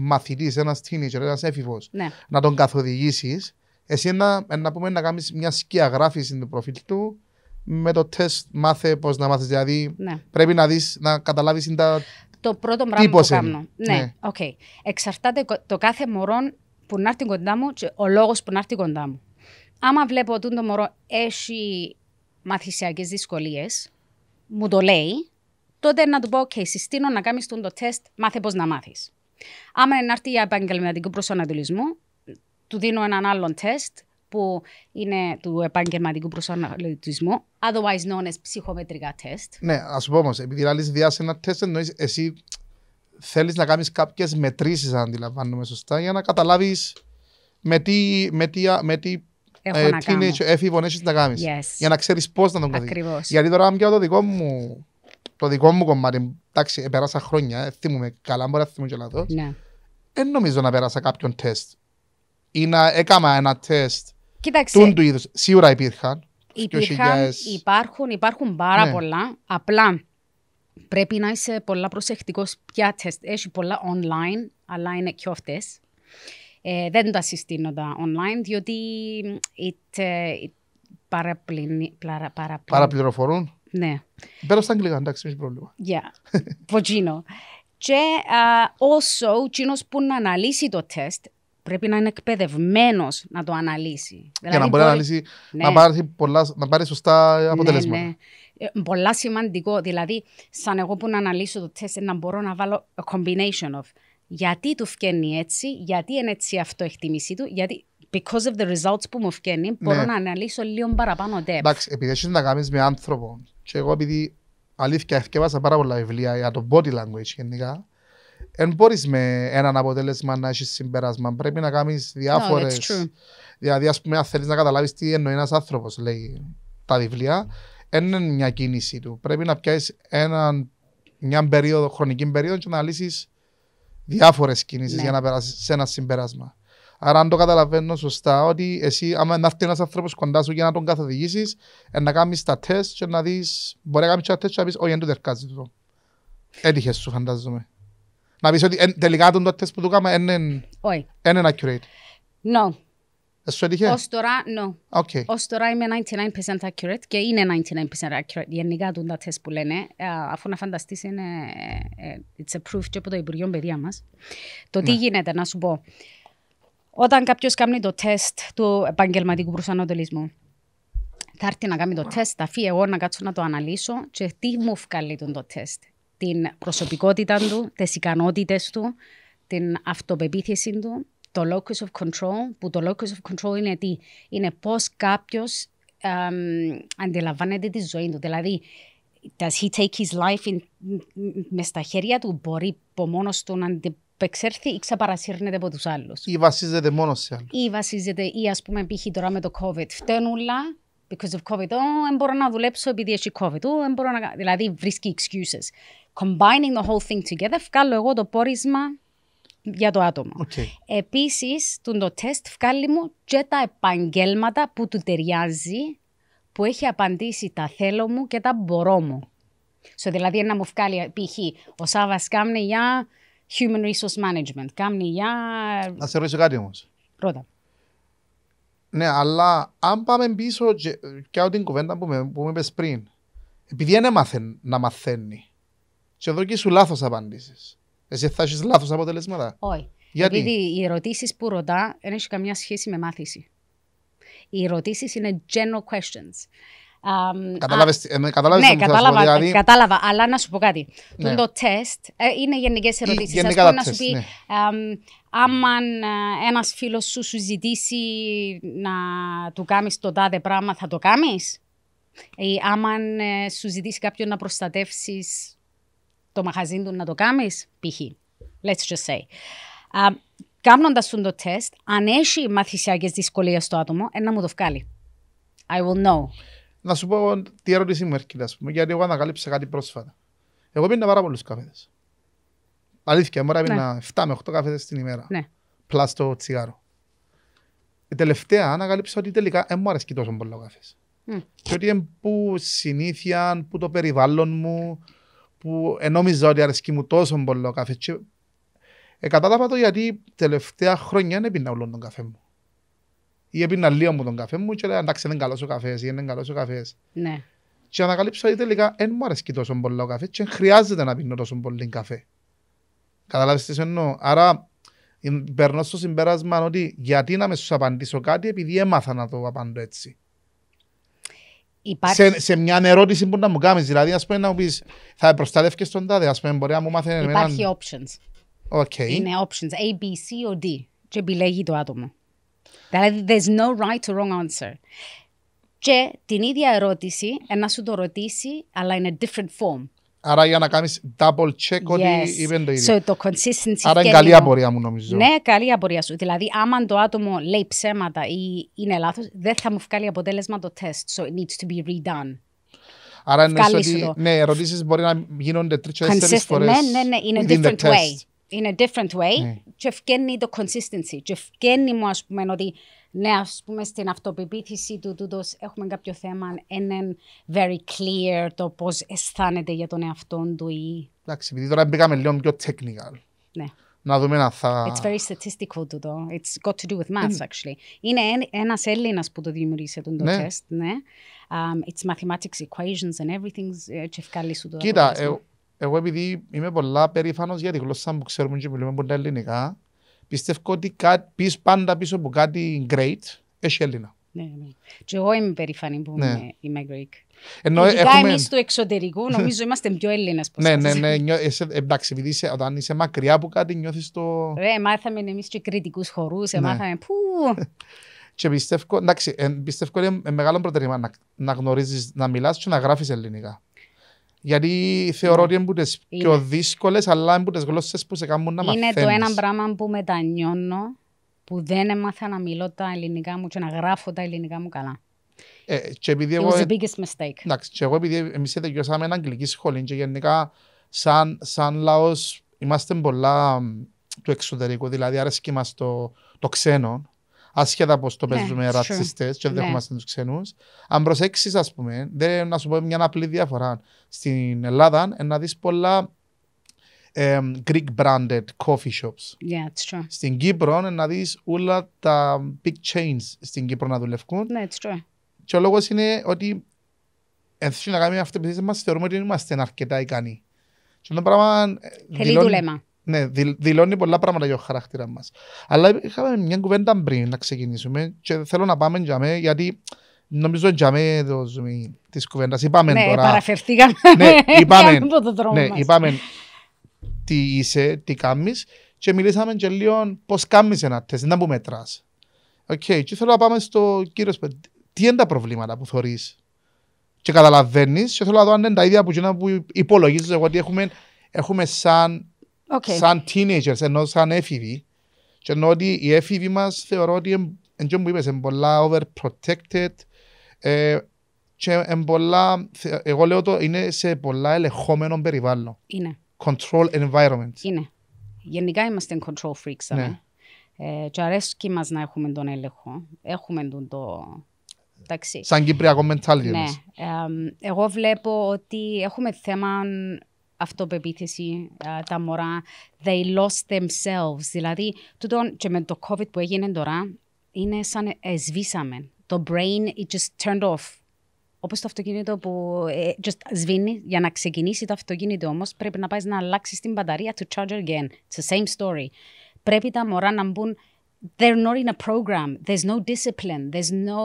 μαθητής, ένας teenager, ένας έφηβος, ναι. να τον καθοδηγήσεις, εσύ να, να πούμε να κάνεις μια σκιαγράφηση του προφίλ του με το τεστ μάθε πώς να μάθεις. Δηλαδή ναι. πρέπει να δεις, να καταλάβεις τα. Το πρώτο πράγμα που κάνω. Ναι, ναι. Okay. Εξαρτάται το κάθε μωρό που να έρθει κοντά μου και ο λόγος που να έρθει κοντά μου. Άμα βλέπω ότι το μωρό έχει μαθησιακές δυσκολίες, μου το λέει, τότε να του πω: OK, συστήνω να κάνεις το τεστ, μάθε πώς να μάθεις. Άμα έρθει για επαγγελματικό προσανατολισμό, του δίνω έναν άλλον τεστ που είναι του επαγγελματικού προσανατολισμού, otherwise known as ψυχομετρικά τεστ. Ναι, ας πούμε όμως, επειδή άλλη διά ένα τεστ, εννοείς εσύ θέλεις να κάνεις κάποιες μετρήσεις, αν αντιλαμβάνομαι σωστά, για να καταλάβεις με τι, με τι, ε, να κάνεις. Για να ξέρεις πώς να τον κάνει. Γιατί τώρα αν πιάω το δικό μου το δικό μου κομμάτι, εντάξει, πέρασα χρόνια, ε, θυμούμαι καλά, μπορεί να θυμούμαι και λάθος. Ναι. Δεν νομίζω να πέρασα κάποιον τεστ ή να έκανα ένα τεστ Κοίταξε. τούν του είδους. Σίγουρα υπήρχαν. Υπήρχαν, υπάρχουν, υπάρχουν πάρα ναι. πολλά. Απλά πρέπει να είσαι πολλά προσεκτικός ποια τεστ. Έχει πολλά online, αλλά είναι και αυτές. Ε, δεν τα συστήνω τα online, διότι ε, παραπληροφορούν. Ναι. Πέρα στα αγγλικά, εντάξει, έχει πρόβλημα. ναι ποτσίνο. Και όσο ο που να αναλύσει το τεστ, πρέπει να είναι εκπαιδευμένος να το αναλύσει. Για δηλαδή, να μπορεί να αναλύσει, ναι. να, πάρει πολλά, να πάρει σωστά ναι, αποτελέσματα. Ναι, ναι. Ε, πολλά σημαντικό. Δηλαδή, σαν εγώ που να αναλύσω το τεστ, να μπορώ να βάλω a combination of γιατί του φγαίνει έτσι, γιατί είναι έτσι η αυτοεκτιμήσή του, γιατί because of the results που μου φγαίνει, ναι. μπορώ ναι. να αναλύσω λίγο παραπάνω depth. Εντάξει, επειδή έχεις να κάνεις με άνθρωπο και εγώ επειδή αλήθεια εθιεύασα πάρα πολλά βιβλία για το body language γενικά, δεν μπορείς με έναν αποτέλεσμα να έχεις συμπέρασμα. Πρέπει να κάνεις διάφορες... No, δηλαδή, ας πούμε, θέλεις να καταλάβεις τι εννοεί ένας άνθρωπος, λέει τα βιβλία, δεν είναι μια κίνηση του. Πρέπει να πιάσεις έναν, μια περίοδο, χρονική περίοδο και να λύσεις διάφορες κινήσεις ναι. για να περάσεις σε ένα συμπέρασμα. Άρα, αν το καταλαβαίνω σωστά, ότι εσύ, άμα να έρθει ένας άνθρωπος κοντά σου για να τον καθοδηγήσεις, να κάνεις τα τεστ και να δεις. Μπορεί να κάνεις τα τεστ και να πεις: Όχι, δεν το τερκάζει το. Έτυχες σου, φαντάζομαι. Να πεις ότι τελικά το τεστ που του έκανα είναι. Όχι. Είναι accurate. No. Ε, σου έτυχε. Ως τώρα, no. Okay. Ως τώρα είμαι 99% accurate και είναι 99% accurate. Γενικά το τεστ που λένε, ε, αφού να φανταστείς, είναι. Ε, it's approved και από το Υπουργείο Παιδεία μας. Το τι ναι. γίνεται, να σου πω. Όταν κάποιος κάνει το τεστ του επαγγελματικού προσανατολισμού, θα έρθει να κάνει το τεστ, θα φύγει εγώ να κάτσω να το αναλύσω και τι μου βγάλει τον το τεστ. Την προσωπικότητα του, τις ικανότητες του, την αυτοπεποίθηση του, το locus of control, που το locus of control είναι τι, είναι πώς κάποιος um, αντιλαμβάνεται τη ζωή του. Δηλαδή, does he take his life in, μες στα χέρια του, μπορεί από μόνος του να εξέρθει ή ξαπαρασύρνεται από τους άλλους. Ή βασίζεται μόνο σε άλλους. Ή βασίζεται, ή ας πούμε, π.χ. τώρα με το COVID. Φταίνουλα, because of COVID. Oh, δεν μπορώ να δουλέψω επειδή έχει COVID. Oh, μπορώ να... Δηλαδή βρίσκει excuses. Combining the whole thing together, βγάλω εγώ το πόρισμα για το άτομο. Okay. Επίση, το τεστ βγάλει μου και τα επαγγέλματα που του ταιριάζει, που έχει απαντήσει τα θέλω μου και τα μπορώ μου. So, δηλαδή, να μου βγάλει, π.χ. ο Σάβα κάμνε για human resource management. Κάμνη για. Να σε ρωτήσω κάτι όμως. Ρώτα. Ναι, αλλά αν πάμε πίσω και, από την κουβέντα που με, που πριν, επειδή δεν να μαθαίνει, και εδώ και σου λάθος απαντήσεις. Εσύ θα έχεις λάθος αποτελέσματα. Όχι. Γιατί? Επειδή οι ερωτήσεις που ρωτά δεν έχει καμιά σχέση με μάθηση. Οι ερωτήσεις είναι general questions. Κατάλαβε. Ε, ναι, κατάλαβα, δηλαδή... κατάλαβα. Αλλά να σου πω κάτι. Ναι. Το τεστ είναι γενικές ε, ερωτήσεις. Α πούμε να σου πει, ναι. άμα ε, ένας φίλος σου σου ζητήσει να του κάνεις το τάδε πράγμα, θα το κάνεις. Ή άμα σου ζητήσει κάποιον να προστατεύσεις το μαχαζί του να το κάνεις, π.χ. Let's just say. Κάνοντα το τεστ, αν έχει μαθησιακές δυσκολίες στο άτομο, ένα μου το βγάλει. I will know να σου πω τι ερώτηση μου έρχεται, ας πούμε, γιατί εγώ ανακαλύψα κάτι πρόσφατα. Εγώ πίνω πάρα πολλούς καφέδες. Αλήθεια, μπορεί να 7 με 8 καφέδες την ημέρα. Ναι. Πλάς το τσιγάρο. Η ε, τελευταία ανακαλύψα ότι τελικά δεν μου αρέσει τόσο πολύ ο καφές. Mm. Και ότι είναι που συνήθεια, που το περιβάλλον μου, που ενόμιζα ότι αρέσει μου τόσο πολύ ο καφές. Και... Ε, κατάλαβα το γιατί τελευταία χρόνια δεν πίνω όλο τον καφέ μου ή έπινα λίγο μου τον καφέ μου και λέει εντάξει δεν καλός ο καφές ή δεν καλός ο καφές. Ναι. Και ανακαλύψα ότι τελικά δεν μου αρέσει τόσο πολύ ο καφέ και χρειάζεται να πίνω τόσο πολύ καφέ. Καταλάβεις τι εννοώ. Άρα περνώ στο συμπέρασμα ότι γιατί να με σου απαντήσω κάτι επειδή έμαθα να το απαντώ έτσι. Υπάρχει... Σε, σε μια ερώτηση που να μου κάνεις, δηλαδή ας πούμε να μου πεις θα προστατεύκες τον τάδε, ας πούμε μπορεί να μου μάθει Υπάρχει έναν... options. Okay. Είναι options A, B, C, O, D και επιλέγει το άτομο. Δηλαδή, there's no right or wrong answer. Και την ίδια ερώτηση, να σου το ρωτήσει, αλλά in a different form. Άρα για να κάνεις double check yes. ότι είπε το ίδιο. So, το consistency Άρα είναι καλή απορία μου νομίζω. Ναι, καλή απορία σου. Δηλαδή άμα το άτομο λέει ψέματα ή είναι λάθος, δεν θα μου βγάλει αποτέλεσμα το test. So it needs to be redone. Άρα εννοείς ότι ναι, ερωτήσεις μπορεί να γίνονται τρεις-τέσσερις ναι, φορές. Ναι, ναι, ναι, in a different way in a different way ναι. και ευκαινεί το consistency και ευκαινεί μου ας πούμε ότι ναι ας πούμε στην αυτοπεποίθηση του τούτος έχουμε κάποιο θέμα Είναι very clear το πώς αισθάνεται για τον εαυτό του ή... Εντάξει, επειδή τώρα μπήκαμε λίγο πιο technical. Ναι. Να δούμε να θα... It's very statistical do. It's got to do with maths, mm. actually. Είναι ένας Έλληνας που το δημιουργήσε τον ναι. το test, ναι. Um, it's mathematics, equations and everything. Ε, και το Κοίτα, ε, εγώ επειδή είμαι πολλά περήφανος για τη γλώσσα που ξέρουμε και μιλούμε πολύ ελληνικά, πιστεύω ότι κάτι, πάντα πίσω από κάτι great έχει Έλληνα. Ναι, ναι. Και εγώ είμαι περήφανη που ναι. είμαι, Greek. Ενώ Ειδικά έχουμε... εμείς του εξωτερικού νομίζω είμαστε πιο Έλληνες. ναι, ναι, ναι, ναι. εντάξει, επειδή είσαι, όταν είσαι μακριά από κάτι νιώθεις το... Ρε, μάθαμε εμείς και κριτικούς χορούς, ε, ναι. μάθαμε πού... και πιστεύω, εντάξει, ε, πιστεύω είναι μεγάλο προτερήμα να, να γνωρίζεις, να μιλάς και να γράφεις ελληνικά. Γιατί θεωρώ ναι. ότι είναι πιο δύσκολες, αλλά είναι από τις που σε κάνουν να μαθαίνεις. Είναι το ένα πράγμα που μετανιώνω, που δεν έμαθα να μιλώ τα ελληνικά μου και να γράφω τα ελληνικά μου καλά. Ε, και επειδή It εγώ, the ε- biggest mistake. Εντάξει, και εγώ επειδή εμείς τελειώσαμε ένα αγγλική σχολή και γενικά σαν, σαν λαός είμαστε πολλά του εξωτερικού, δηλαδή και μας. το, το ξένο. Ασχέτα πώ το ναι, παίζουμε ρατσιστές ρατσιστέ και δεχόμαστε ναι. τους ξένου. Αν προσέξεις, ας πούμε, δεν, να σου πω μια απλή διαφορά. Στην Ελλάδα να δεις πολλά Greek branded coffee shops. Yeah, it's true. Στην Κύπρο να δεις όλα τα big chains στην Κύπρο να δουλεύουν. yeah, ναι, it's true. Και ο λόγος είναι ότι ενθουσιακά να κάνουμε αυτή την μας θεωρούμε ότι είμαστε αρκετά ικανοί. Και το πράγμα. Ε, δουλέμα ναι, δηλώνει πολλά πράγματα για το χαρακτήρα μας. Αλλά είχαμε μια κουβέντα πριν να ξεκινήσουμε και θέλω να πάμε για μέ, γιατί νομίζω για μέ το ζουμί της κουβέντας. Είπαμε ναι, τώρα. Παραφερθήκαμε. ναι, είπαμε. ναι, είπαμε τι είσαι, τι κάνεις και μιλήσαμε και λίγο πώς κάνεις ένα τεστ, να που μετράς. Οκ, okay, και θέλω να πάμε στο κύριο Τι είναι τα προβλήματα που θεωρεί και καταλαβαίνεις, και θέλω να δω αν είναι τα ίδια που, υπολογίζει ότι έχουμε, έχουμε σαν Okay. Σαν teenagers, ενώ σαν έφηβοι. Και ενώ ότι οι έφηβοι μας θεωρώ ότι εντός που είπες, είναι πολλά overprotected ε, και είναι πολλά, εγώ λέω το, είναι σε πολλά ελεγχόμενο περιβάλλον. Είναι. Control environment. Είναι. Γενικά είμαστε control freaks, ναι. ε, και αρέσκει μας να έχουμε τον έλεγχο. Έχουμε τον το... Εντάξει. Σαν κυπριακό mentality. Ναι. Ε, εγώ βλέπω ότι έχουμε θέμα αυτοπεποίθηση ε, τα μωρά. They lost themselves. Δηλαδή, τούτο και με το COVID που έγινε τώρα, είναι σαν εσβήσαμε. Το brain, it just turned off. Όπως το αυτοκίνητο που ε, just σβήνει, για να ξεκινήσει το αυτοκίνητο όμως, πρέπει να πάεις να αλλάξεις την μπαταρία to charge again. It's the same story. Πρέπει τα μωρά να μπουν. They're not in a program. There's no discipline. There's no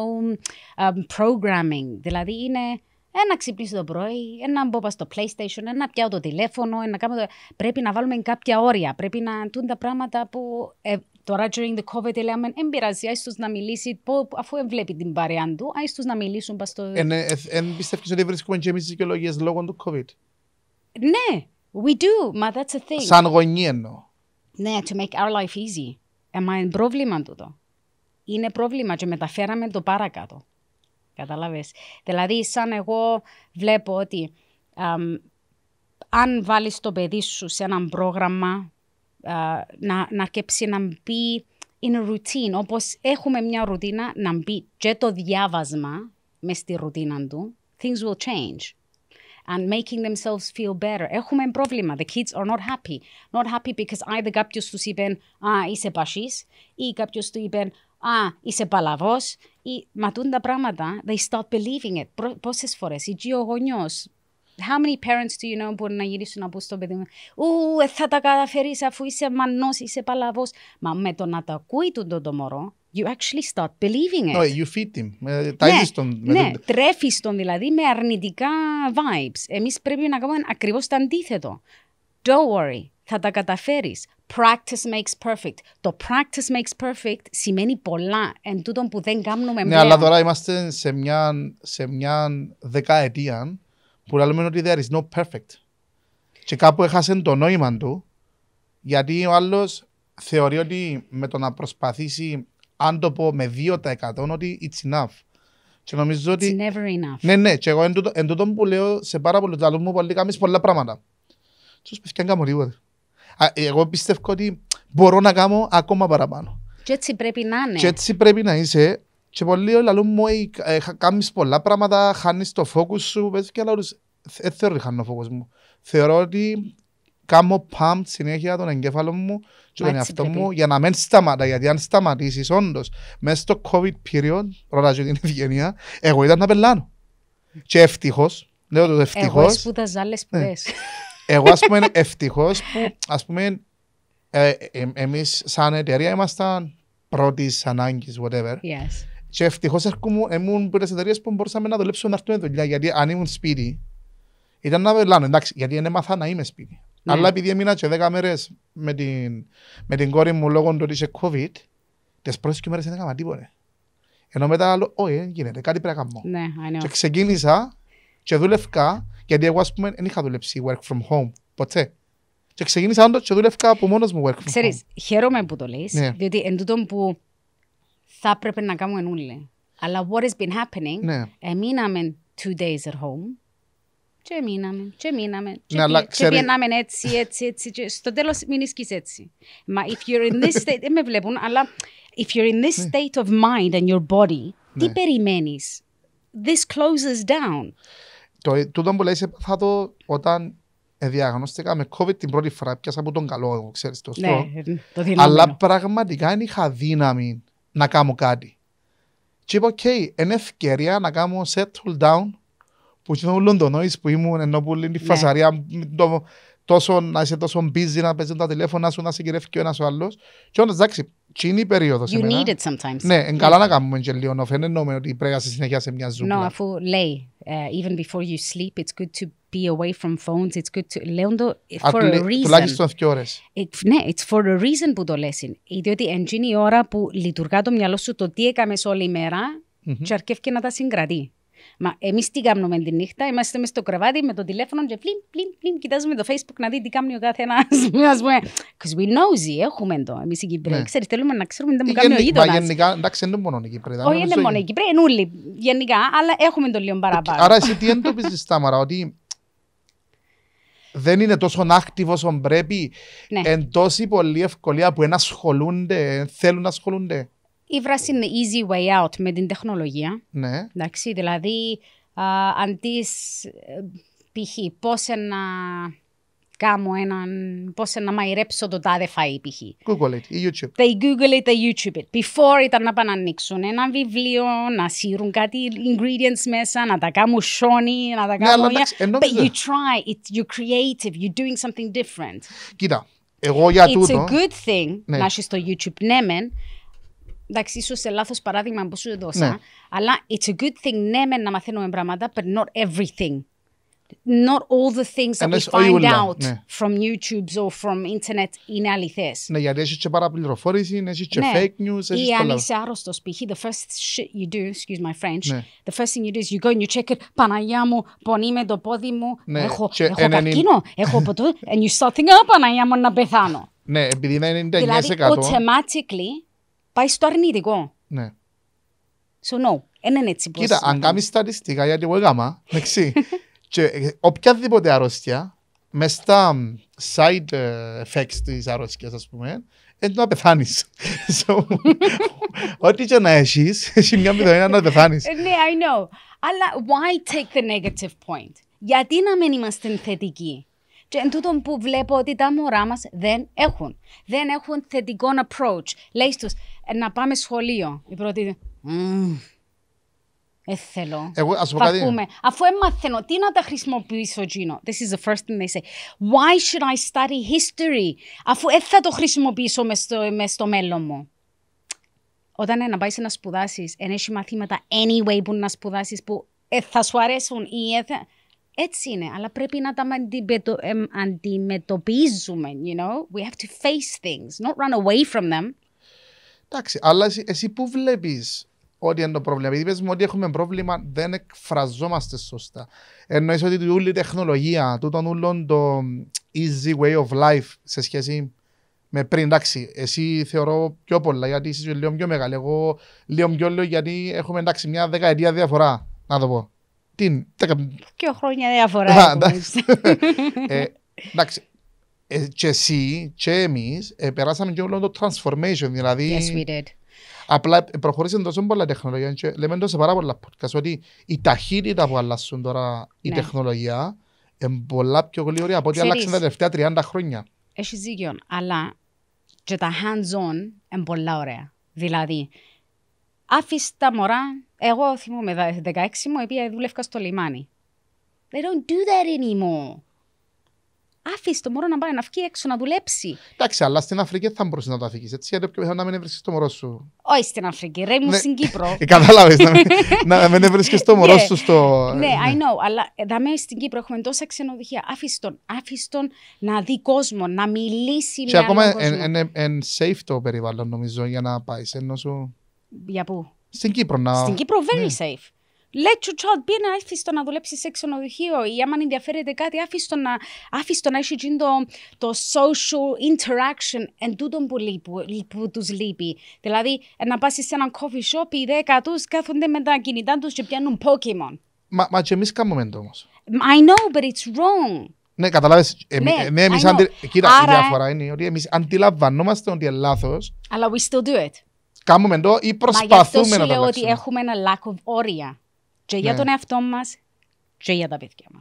um, programming. Δηλαδή είναι ένα ξυπνήσω το πρωί, ένα μπόπα στο PlayStation, ένα πιάω το τηλέφωνο, ένα κάνω το... Πρέπει να βάλουμε κάποια όρια. Πρέπει να τούν τα πράγματα που ε, τώρα during the COVID λέμε δεν πειράζει, άιστο να μιλήσει, αφού δεν βλέπει την παρέα του, άιστο να μιλήσουν στο... Εν ε, ε, πιστεύεις ότι βρίσκουμε και εμείς δικαιολογίες λόγω του COVID. Ναι, we do, but that's a thing. Σαν γονεί εννοώ. Ναι, to make our life easy. Εμά είναι πρόβλημα τούτο. Είναι πρόβλημα και μεταφέραμε το παρακάτω. Κατάλαβες. Δηλαδή, σαν εγώ βλέπω ότι α, αν βάλεις το παιδί σου σε ένα πρόγραμμα α, να, να κέψει να μπει in a routine, όπως έχουμε μια ρουτίνα, να μπει και το διάβασμα μες στη ρουτίνα του, things will change and making themselves feel better. Έχουμε πρόβλημα. The kids are not happy. Not happy because either κάποιος τους είπε Α, είσαι πασί, ή κάποιος του είπε Α, είσαι παλαβός. Ή... Μα τούν τα πράγματα. They start believing it. Πόσες φορές. Ή γιο How many parents do you know μπορεί να γυρίσουν να πούν στο παιδί μου Ου, ε, θα τα καταφέρεις αφού είσαι μανός, είσαι παλαβός. Μα με το να τα ακούει τον το, το μωρό, you actually start believing it. No, you feed him. Ε, ναι, ναι, τον. ναι, τον... τον δηλαδή με αρνητικά vibes. Εμείς πρέπει να κάνουμε ακριβώς το αντίθετο. Don't worry θα τα καταφέρεις. Practice makes perfect. Το practice makes perfect σημαίνει πολλά εν τούτον που δεν κάνουμε ναι, πλέον. Ναι, αλλά τώρα είμαστε σε μια, σε μια δεκαετία που λέμε ότι there is no perfect. Και κάπου έχασε το νόημα του γιατί ο άλλος θεωρεί ότι με το να προσπαθήσει αν το πω με 2% ότι it's enough. Και νομίζω ότι... It's never enough. Ναι, ναι. Και εγώ εν τούτον που λέω σε πάρα πολλούς άλλους μου πολύ κάνεις πολλά πράγματα. Τους και κάνω τίποτα εγώ πιστεύω ότι μπορώ να κάνω ακόμα παραπάνω. Και έτσι πρέπει να είναι. Και έτσι πρέπει να είσαι. Και πολλοί όλοι λαλούν μου, ε, κάνεις πολλά πράγματα, χάνεις το φόκους σου, πες και άλλους. Ε, δεν θεωρώ ότι χάνω το φόκους μου. Θεωρώ ότι κάνω pump συνέχεια τον εγκέφαλο μου και τον εαυτό μου για να μην σταματά. Γιατί αν σταματήσεις όντως, μέσα στο COVID period, ρωτάζω την ευγενία, εγώ ήταν να πελάνω. Και ευτυχώς, λέω το ευτυχώς. Εγώ σπούδαζα άλλες σπουδές. Εγώ ας πούμε ευτυχώς που ας πούμε ε, ε, εμείς σαν εταιρεία ήμασταν πρώτης ανάγκης, whatever. Yes. Και ευτυχώς ήμουν από τις εταιρείες που μπορούσαμε να δουλέψουμε να έρθουμε δουλειά, γιατί αν ήμουν σπίτι ήταν να βελάνω, εντάξει, γιατί δεν έμαθα να είμαι σπίτι. Ναι. Αλλά επειδή έμεινα και δέκα μέρες με την, με την κόρη μου λόγω του ότι είχε COVID, τις πρώτες και μέρες δεν έκανα τίποτα. Ενώ μετά λέω, όχι, δεν γίνεται, κάτι πρέπει να κάνω. Ναι, και ξεκίνησα και δούλευκα γιατί εγώ, ας πούμε, δεν είχα δουλέψει work from home. Ποτέ. Και ξεκίνησα όντως και δούλευκα από μόνος μου work from Ξέρεις, home. χαίρομαι που το λες, ναι. διότι εν τούτον που θα έπρεπε να κάνουμε όλοι. Αλλά what has been happening, ναι. εμείναμε two days at home, και μείναμε, και μείναμε, και, ναι, πι... ξέρει... πιέναμε έτσι, έτσι, έτσι, και στο τέλος μην ίσκεις έτσι. Μα if you're in this state, δεν με βλέπουν, αλλά if you're in this ναι. state of mind and your body, τι ναι. περιμένεις, this closes down. Το, τούτο που λέει θα το όταν διαγνώστηκα με COVID την πρώτη φορά, πιάσα από τον καλό, ξέρεις το στρώ. Ναι, ε, Αλλά πραγματικά δεν είχα δύναμη να κάνω κάτι. Και είπα, οκ, okay, είναι ευκαιρία να κάνω settle down που ήταν όλο που ήμουν ενώ που είναι η φασαρία με το τόσο, να είσαι τόσο busy να παίζουν τα τηλέφωνα σου, να συγκυρεύει και ο ένας ο άλλος. Και όντως, εντάξει, είναι η περίοδος. You εμένα. need it sometimes. Ναι, εν καλά να κάνουμε και λίγο νοφ. Είναι εννοούμε ότι πρέπει να σε συνεχεία σε μια ζούγκλα. No, αφού λέει, uh, even before you sleep, it's good to be away from phones, it's good to... Λέω το for a reason. Τουλάχιστον δύο ώρες. It, ναι, it's for a reason που το λες. Ε, διότι εν η ώρα που λειτουργά το μυαλό σου το τι έκαμες όλη η μέρα mm-hmm. και αρκεύει να τα συγκρατεί. Μα εμείς τι κάνουμε τη νύχτα, είμαστε μες στο κρεβάτι με το τηλέφωνο και πλην, πλην, πλην, κοιτάζουμε το Facebook να δει τι κάνει ο καθένας. Because we nosy, έχουμε το. Εμείς οι Κύπροι, ναι. ξέρεις, θέλουμε να ξέρουμε τι ε, μου κάνει ο γείτονα. γενικά, εντάξει, δεν είναι μόνο οι Κύπροι. Όχι, δεν είναι μόνο οι Κύπροι, είναι όλοι γενικά, αλλά έχουμε το λίγο παραπάνω. Άρα, εσύ τι εντοπίζει, Τάμαρα, ότι δεν είναι τόσο άκτιβος όσο πρέπει. Ναι. Εν τόση πολλή ευκολία που ενασχολούνται, ασχολούνται, θέλουν να ασχολούνται η βράση είναι easy way out με την τεχνολογία. Ναι. Εντάξει, δηλαδή, α, αντί π.χ. πώς να κάνω έναν, πώς να μαϊρέψω το τάδε φαΐ π.χ. Google it, YouTube. They Google it, they YouTube it. Before ήταν να πάνε να ανοίξουν ένα βιβλίο, να σύρουν κάτι ingredients μέσα, να τα κάνουν σόνι, να τα ναι, κάνουν... Ναι, αλλά, But you try, it, you're creative, you're doing something different. Κοίτα, εγώ για It's τούτο... It's a good thing ναι. να είσαι στο YouTube, ναι μεν, εντάξει, ίσως σε λάθος παράδειγμα που σου έδωσα, ναι. αλλά it's a good thing ναι, με να μαθαίνουμε πράγματα, but not everything. Not all the things that Εμείς we find ούλα, out ναι. from YouTube or from internet είναι αληθές. Ναι, γιατί έχεις και παραπληροφόρηση, ναι, έχεις και ναι. fake news. Έχεις Ή αν είσαι άρρωστος, π.χ. The first shit you do, excuse my French, ναι. the first thing you do is you go and you check it. Παναγιά μου, πονεί με το πόδι μου. Ναι. Έχω, και έχω ενενι... καρκίνο, έχω ποτό. And you start thinking, Παναγιά μου να πεθάνω. Ναι, επειδή δεν είναι 99%. Δηλαδή, automatically πάει στο αρνητικό. Ναι. So no, δεν είναι έτσι πώς. Κοίτα, αν κάνεις στατιστικά, γιατί εγώ έκανα, εντάξει, και ε, οποιαδήποτε αρρώστια, μες στα side ε, effects της αρρώστιας, ας πούμε, έτσι να πεθάνεις. Ό,τι και να έχεις, έχει μια πιθανότητα να πεθάνεις. Ε, ναι, I know. Αλλά why take the negative point. Γιατί να μην είμαστε θετικοί. Και εν τούτον που βλέπω ότι τα μωρά μας δεν έχουν. Δεν έχουν θετικό approach. Λέει στους, ε, να πάμε σχολείο. Η πρώτη. Mm. Ε, θέλω. Εγώ, ας Αφού έμαθεν, τι να τα χρησιμοποιήσω, Τζίνο. This is the first thing they say. Why should I study history, αφού δεν θα το χρησιμοποιήσω μες στο, στο μέλλον μου. Όταν ε, να πάει να σπουδάσεις, εν έχει μαθήματα anyway που να σπουδάσεις που ε, θα σου αρέσουν ή ε, θα... Έτσι είναι, αλλά πρέπει να τα αντιμετωπίζουμε, you know. We have to face things, not run away from them. Εντάξει, αλλά εσύ, εσύ πού βλέπεις ότι είναι το πρόβλημα. Επειδή μου ότι έχουμε πρόβλημα, δεν εκφραζόμαστε σωστά. Εννοείς ότι του όλη η τεχνολογία, τούτον όλων το easy way of life σε σχέση με πριν. Εντάξει, εσύ θεωρώ πιο πολλά γιατί είσαι λίγο πιο μεγάλη. Εγώ λίγο πιο λίγο γιατί έχουμε εντάξει, μια δεκαετία διαφορά. Να το πω. Τι είναι, Και χρόνια διαφορά. εντάξει, ε, και εσύ και εμείς ε, περάσαμε και όλο το transformation, δηλαδή... Yes, we did. Απλά προχωρήσαμε τόσο πολλά τεχνολογία και λέμε τόσο πάρα πολλά podcast ότι η ταχύτητα που αλλάσουν τώρα η ναι. τεχνολογία είναι πολλά πιο γλυωρία από ό,τι άλλαξαν τα τελευταία 30 χρόνια. Έχει δίκιο, αλλά και τα hands-on είναι πολλά ωραία. Δηλαδή, άφησε τα μωρά, εγώ θυμούμαι 16 μου, επειδή δούλευκα στο λιμάνι. They don't do that anymore. Άφησε το μωρό να πάει να βγει έξω να δουλέψει. Εντάξει, αλλά στην Αφρική θα μπορούσες να το αφήσει. Έτσι, γιατί πιο πιθανό να μην βρει το μωρό σου. Όχι στην Αφρική, ρε, ναι. στην Κύπρο. Ε, Κατάλαβες. να μην βρει το μωρό ναι. σου στο. Ναι, I ναι. know, αλλά ε, μέσα στην Κύπρο έχουμε τόσα ξενοδοχεία. Άφησε τον να δει κόσμο, να μιλήσει Και ακόμα είναι safe το περιβάλλον, νομίζω, για να πάεις. σου. Για πού? Στην Κύπρο να. Στην Κύπρο, very safe. Let your child be να άφηστο να δουλέψεις σε ξενοδοχείο ή άμα ενδιαφέρεται κάτι, άφηστο να, να έχει το, το social interaction εν τούτο που, που, που τους λείπει. Δηλαδή να πας σε έναν coffee shop, οι δέκα τους κάθονται με τα κινητά τους και πιάνουν Pokemon. Μα, μα και εμείς κάνουμε το όμως. I know, but it's wrong. Ναι, καταλάβει. ναι, εμείς αντι... Κοίτα, η διαφορά είναι ότι εμείς αντιλαμβανόμαστε ότι είναι λάθος. Αλλά we still do it. Κάνουμε το ή προσπαθούμε να το κάνουμε. Μα γι' αυτό σου λέω ότι έχουμε ένα lack of όρια και για ναι. τον εαυτό μας και για τα παιδιά μας.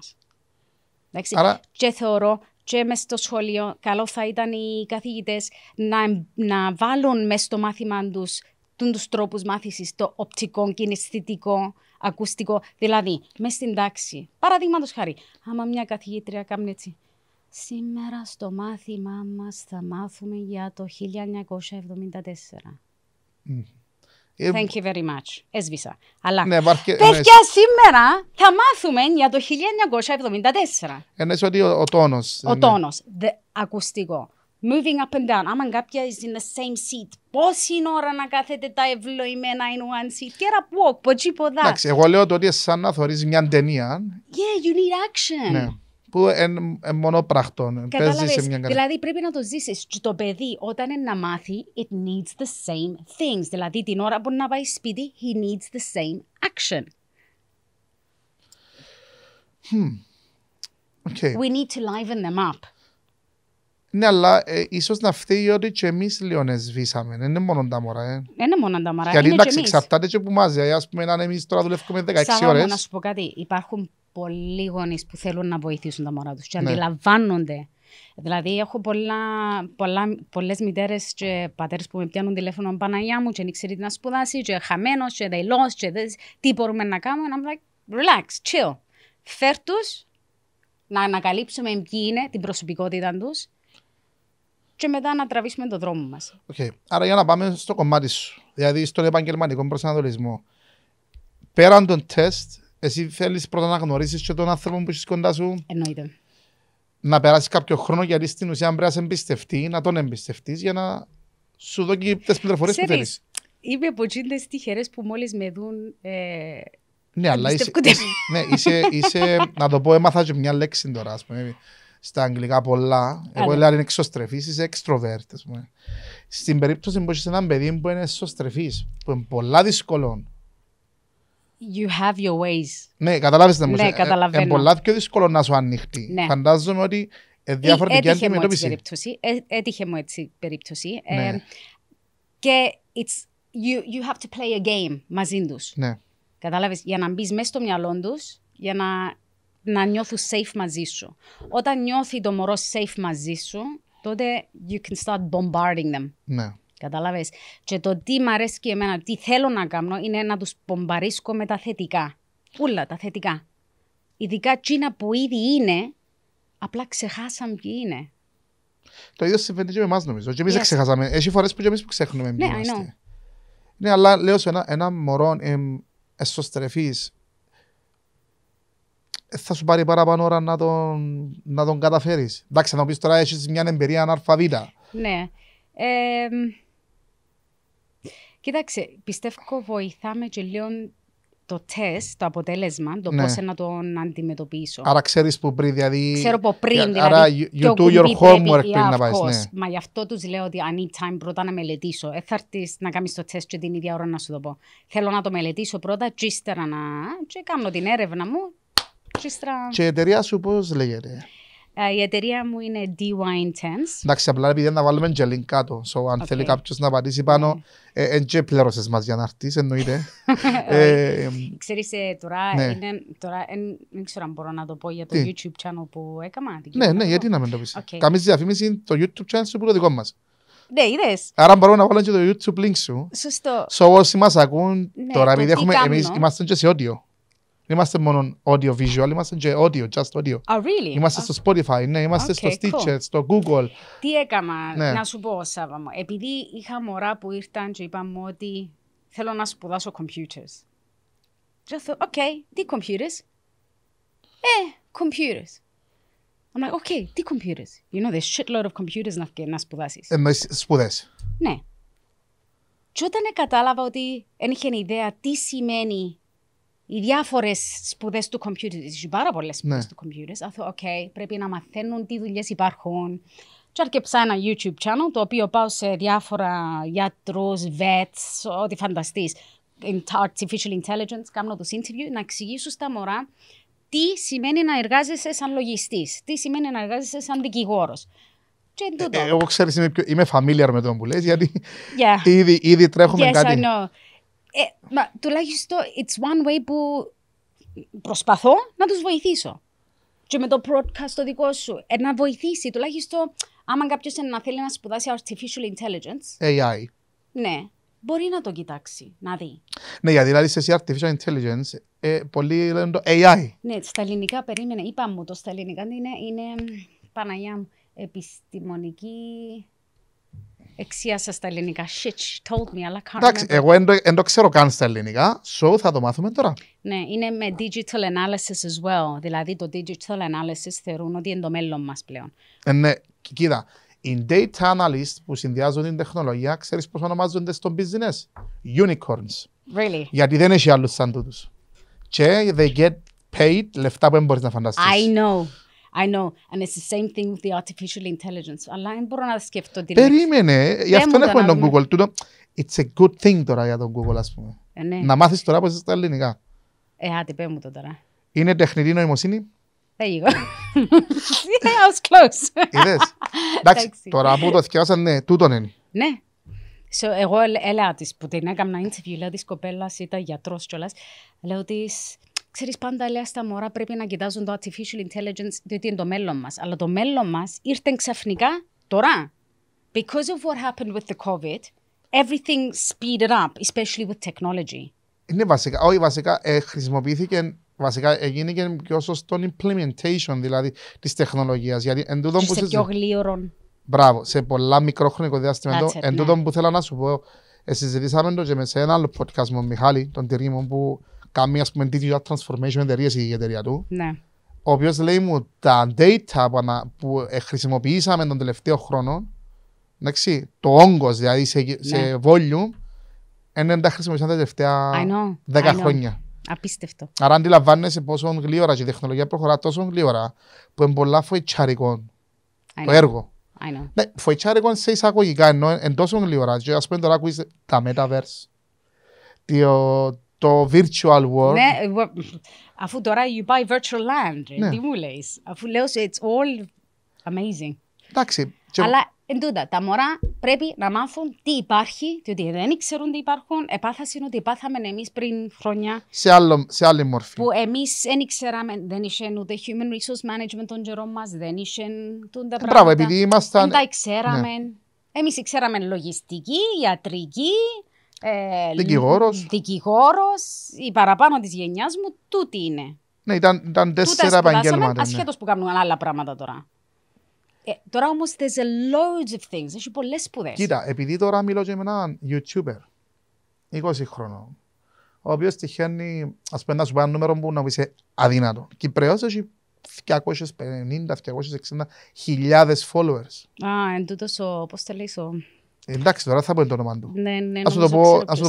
Άρα... Και θεωρώ και μέσα στο σχολείο, καλό θα ήταν οι καθηγητές να, να βάλουν μέσα στο μάθημά τους τους τρόπους μάθησης, το οπτικό, κινηστικό, ακουστικό. Δηλαδή, μες στην τάξη. Παραδείγματος χάρη, άμα μια καθηγήτρια κάνει έτσι. Σήμερα στο μάθημά μας θα μάθουμε για το 1974. Ε, Thank you very much. Έσβησα. Αλλά ναι, βάρκε... παιδιά σήμερα θα μάθουμε για το 1974. Εννοείς ε, ναι, ότι ο, ο τόνος. Ο ναι. τόνος. The, ακουστικό. Moving up and down. Άμα κάποια is in the same seat. Πόση ώρα να κάθεται τα ευλοημένα in one seat. Get up, walk, ποτσίποδα. Εντάξει, εγώ λέω το ότι σαν να θωρείς μια ταινία. Yeah, you need action. Ναι που είναι μόνο Παίζει Δηλαδή πρέπει να το ζήσεις. Το παιδί όταν είναι να μάθει, it needs the same things. Δηλαδή την ώρα που να πάει σπίτι, he needs the same action. Hmm. Okay. We need to liven them up. Ναι, αλλά ε, ίσως να φταίει ότι και εμείς λίγο σβήσαμε. Δεν είναι μόνο τα μωρά. Ε. Είναι μόνο τα μωρά. Γιατί εντάξει, εξαρτάται και που μαζί. Ας πούμε, αν εμείς τώρα δουλεύουμε 16 ώρες. Να σου πω κάτι. Υπάρχουν πολλοί γονείς που θέλουν να βοηθήσουν τα μωρά τους και ναι. αντιλαμβάνονται. Δηλαδή, έχω πολλές μητέρες και πατέρες που με πιάνουν τηλέφωνο Παναγιά μου και δεν ξέρει τι να σπουδάσει και χαμένος και δεν και τι μπορούμε να κάνουμε. And I'm like, relax, chill. Φέρ τους, να ανακαλύψουμε ποιοι είναι, την προσωπικότητα τους και μετά να τραβήσουμε τον δρόμο μας. Okay. Άρα για να πάμε στο κομμάτι σου, δηλαδή στον επαγγελματικό προσανατολισμό. Πέραν των τεστ, εσύ θέλεις πρώτα να γνωρίσεις και τον άνθρωπο που είσαι κοντά σου. Εννοείται. Να περάσει κάποιο χρόνο γιατί στην ουσία, αν πρέπει να εμπιστευτεί, να τον εμπιστευτείς για να σου και τις πληροφορίες που θέλεις. Είμαι από τσίντες τυχερές που μόλις με δουν. Ε, ναι, αλλά είσαι, ναι, είσαι, είσαι να το πω, έμαθα και μια λέξη τώρα, ας πούμε, στα αγγλικά πολλά. Εγώ ναι. λέω είναι εξωστρεφής, είσαι εξτροβέρτη. Στην περίπτωση που είσαι έναν παιδί που είναι εξωστρεφής, που είναι πολλά δύσκολο you have your ways. Ναι, καταλάβεις τα μου. Ναι, ε, ε, καταλαβαίνω. Είναι πολλά πιο δύσκολο να σου ανοιχτεί. Ναι. Φαντάζομαι ότι ε, διαφορετική έτυχε αντιμετώπιση. Μου έτσι περίπτωση. Ε, έτυχε μου έτσι περίπτωση. Ε, ναι. Ε, και it's, you, you have to play a game μαζί τους. Ναι. Κατάλαβες, για να μπεις μέσα στο μυαλό τους, για να, να νιώθουν safe μαζί σου. Όταν νιώθει το μωρό safe μαζί σου, τότε you can start bombarding them. Ναι. Κατάλαβες. Και το τι μ' αρέσει και εμένα, τι θέλω να κάνω, είναι να τους πομπαρίσκω με τα θετικά. όλα τα θετικά. Ειδικά τσίνα που ήδη είναι, απλά ξεχάσαμε ποιοι είναι. Το ίδιο συμβαίνει και με εμάς, νομίζω. Και εμείς δεν ξεχάσαμε. Έχει φορές που και εμείς που ξέχνουμε ναι, Ναι, αλλά λέω σε ένα, μωρό εσωστρεφής. Ε, θα σου πάρει παραπάνω ώρα να τον, να τον καταφέρεις. Εντάξει, να πεις τώρα έχεις μια εμπειρία αναρφαβήτα. Ναι. Ε, Κοίταξε, πιστεύω βοηθάμε και λίγο το τεστ, το αποτέλεσμα, το ναι. πώς να τον αντιμετωπίσω. Άρα ξέρεις που πριν, δηλαδή. Ξέρω που πριν, δηλαδή. Άρα you do your homework πριν να πάει. Ναι. Μα γι' αυτό τους λέω ότι I need time πρώτα να μελετήσω. Δεν θα έρθεις να κάνεις το τεστ και την ίδια ώρα να σου το πω. Θέλω να το μελετήσω πρώτα, και ύστερα να. και κάνω την έρευνα μου. Και, και η εταιρεία σου πώς λέγεται. Ε, η εταιρεία μου είναι DY Intense. Εντάξει, απλά επειδή να βάλουμε και link κάτω. So, αν okay. θέλει κάποιος να πατήσει πάνω, έτσι ναι. yeah. ε, πλέρωσε μας για να έρθεις, εννοείται. ε, Ξέρεις, ε, τώρα, ναι. είναι, τώρα ε, δεν ξέρω αν μπορώ να το πω για το Τι? YouTube channel που έκανα. Ναι, ναι, ναι, γιατί να με το πεις. Okay. Καμία διαφήμιση το YouTube channel σου που είναι δικό μας. Ναι, είδες. Άρα μπορούμε να βάλουμε και το YouTube link σου. Σωστό. So, όσοι μας ακούν, ναι, τώρα επειδή έχουμε, είμαστε και σε όντιο είμαστε μόνο audio visual, είμαστε και audio, just audio. Oh, really? Είμαστε oh. στο Spotify, ναι, είμαστε okay, στο Stitcher, cool. στο Google. Τι έκανα, ναι. να σου πω, Σάβα μου. Επειδή είχα μωρά που ήρθαν και είπαμε ότι θέλω να σπουδάσω computers. Και θέλω, οκ, okay, τι computers. Ε, computers. I'm like, okay, τι computers. You know, there's shitload of computers να, να σπουδάσεις. Ε, σπουδές. Ναι. Και όταν κατάλαβα ότι δεν είχε ιδέα τι σημαίνει οι διάφορες σπουδές του computer. Έχει πάρα πολλές σπουδές ναι. του computer. οκ, okay, πρέπει να μαθαίνουν τι δουλειές υπάρχουν. Και αρκεψά ένα YouTube channel, το οποίο πάω σε διάφορα γιατρούς, vets, ό,τι φανταστείς. Artificial intelligence, κάνω τους interview, να εξηγήσω στα μωρά τι σημαίνει να εργάζεσαι σαν λογιστής, τι σημαίνει να εργάζεσαι σαν δικηγόρος. Ε, εγώ ξέρω, είμαι, είμαι familiar με τον που λες γιατί yeah. ήδη, ήδη τρέχουμε yes, κάτι. Ε, μα, τουλάχιστον it's one way που προσπαθώ να τους βοηθήσω. Και με το broadcast το δικό σου, ε, να βοηθήσει τουλάχιστον άμα κάποιος να θέλει να σπουδάσει artificial intelligence. AI. Ναι, μπορεί να το κοιτάξει, να δει. Ναι, γιατί δηλαδή σε artificial intelligence, ε, πολλοί λένε το AI. Ναι, στα ελληνικά περίμενε, είπα μου το στα ελληνικά, είναι, είναι Παναγιά επιστημονική εξίασα στα ελληνικά. Shit, she told me, αλλά κάνω. Εντάξει, εγώ δεν το ξέρω καν στα ελληνικά, so θα το μάθουμε τώρα. Ναι, είναι με digital analysis as well. Δηλαδή το digital analysis θεωρούν ότι είναι το μέλλον μας πλέον. Ε, ναι, κοίτα. Οι data analysts που συνδυάζουν την τεχνολογία, ξέρεις πώς ονομάζονται στο business. Unicorns. Really. Γιατί δεν έχει άλλους σαν τούτους. Και they get paid λεφτά που δεν μπορείς να φανταστείς. I know. I know. And it's the same thing with the artificial intelligence. Αλλά δεν μπορώ να σκεφτώ τι Περίμενε. Ε, γι' αυτό έχουμε τον Google. Τούτο, it's a good thing τώρα για τον Google, ας πούμε. Ε, ναι. Να μάθεις τώρα πώς είσαι στα ελληνικά. Ε, άντε, πέ μου το τώρα. Είναι τεχνητή νοημοσύνη. There you go. yeah, I was close. Είδες. Εντάξει, τώρα που το θυκιάσαν, ναι, τούτον είναι. Ναι. So, εγώ έλεγα της που την έκανα interview, λέω της κοπέλας, ήταν γιατρός κιόλας, λέω της, Ξέρεις, πάντα λέει στα μωρά πρέπει να κοιτάζουν το artificial intelligence, διότι είναι το μέλλον μας. Αλλά το μέλλον μας ήρθε ξαφνικά τώρα. Because of what happened with the COVID, everything speeded up, especially with technology. Είναι βασικά, όχι βασικά, ε, χρησιμοποιήθηκε, βασικά έγινε και πιο σωστό implementation δηλαδή της τεχνολογίας. Γιατί εν τούτο που. Σε πιο γλίωρον. Μπράβο, σε πολλά μικρό διάστημα. Εν, εν τούτο ναι. που θέλω να σου πω, ε, συζητήσαμε το και με σε ένα άλλο podcast με τον Μιχάλη, τον που κάνει ας πούμε digital transformation εταιρείες η η εταιρεία του. Ναι. Ο οποίος λέει μου τα data που, ανα, που ε, χρησιμοποιήσαμε τον τελευταίο χρόνο, εντάξει, το όγκος δηλαδή σε, ναι. σε volume, δεν τα χρησιμοποιήσαμε τα τελευταία δέκα χρόνια. Απίστευτο. Άρα αντιλαμβάνεσαι πόσο γλύωρα και η τεχνολογία προχωρά τόσο γλύωρα που είναι πολλά φοητσαρικό το έργο. Ναι, φοητσάρικο σε εισαγωγικά, ενώ εν τόσο γλυωράζει. Ας πούμε τώρα ακούεις τα Metaverse, το virtual world. Ναι, ε, αφού τώρα you buy virtual land, ναι. τι μου λες. Αφού λέω it's all amazing. Εντάξει. Αλλά εν τα μωρά πρέπει να μάθουν τι υπάρχει, διότι δεν ξέρουν τι υπάρχουν. Επάθασαν ότι πάθαμε εμείς πριν χρόνια. Σε, άλλο, σε άλλη μορφή. Που εμείς δεν ξέραμε, δεν είχε ούτε human resource management των καιρών μας, δεν είχε τούντα ε, πράγματα. Μπράβο, επειδή ήμασταν. Δεν τα ξέραμε. Ναι. Εμείς ξέραμε λογιστική, ιατρική, ε, δικηγόρος. Δικηγόρος, η παραπάνω της γενιάς μου, τούτη είναι. Ναι, ήταν, ήταν τέσσερα επαγγέλματα. Ναι. Ασχέτως που κάνουν άλλα πράγματα τώρα. Ε, τώρα όμως there's a loads of things. Έχει πολλές σπουδές. Κοίτα, επειδή τώρα μιλώ για με έναν YouTuber 20 χρονών, ο οποίος τυχαίνει, ας πούμε, να σου πει ένα νούμερο που να πει αδύνατο. Κυπρέος έχει 250-260 χιλιάδες followers. Α, εν τούτος, πώς το λέει, Εντάξει, τώρα θα πω το όνομα του. Ναι, ναι, ας, το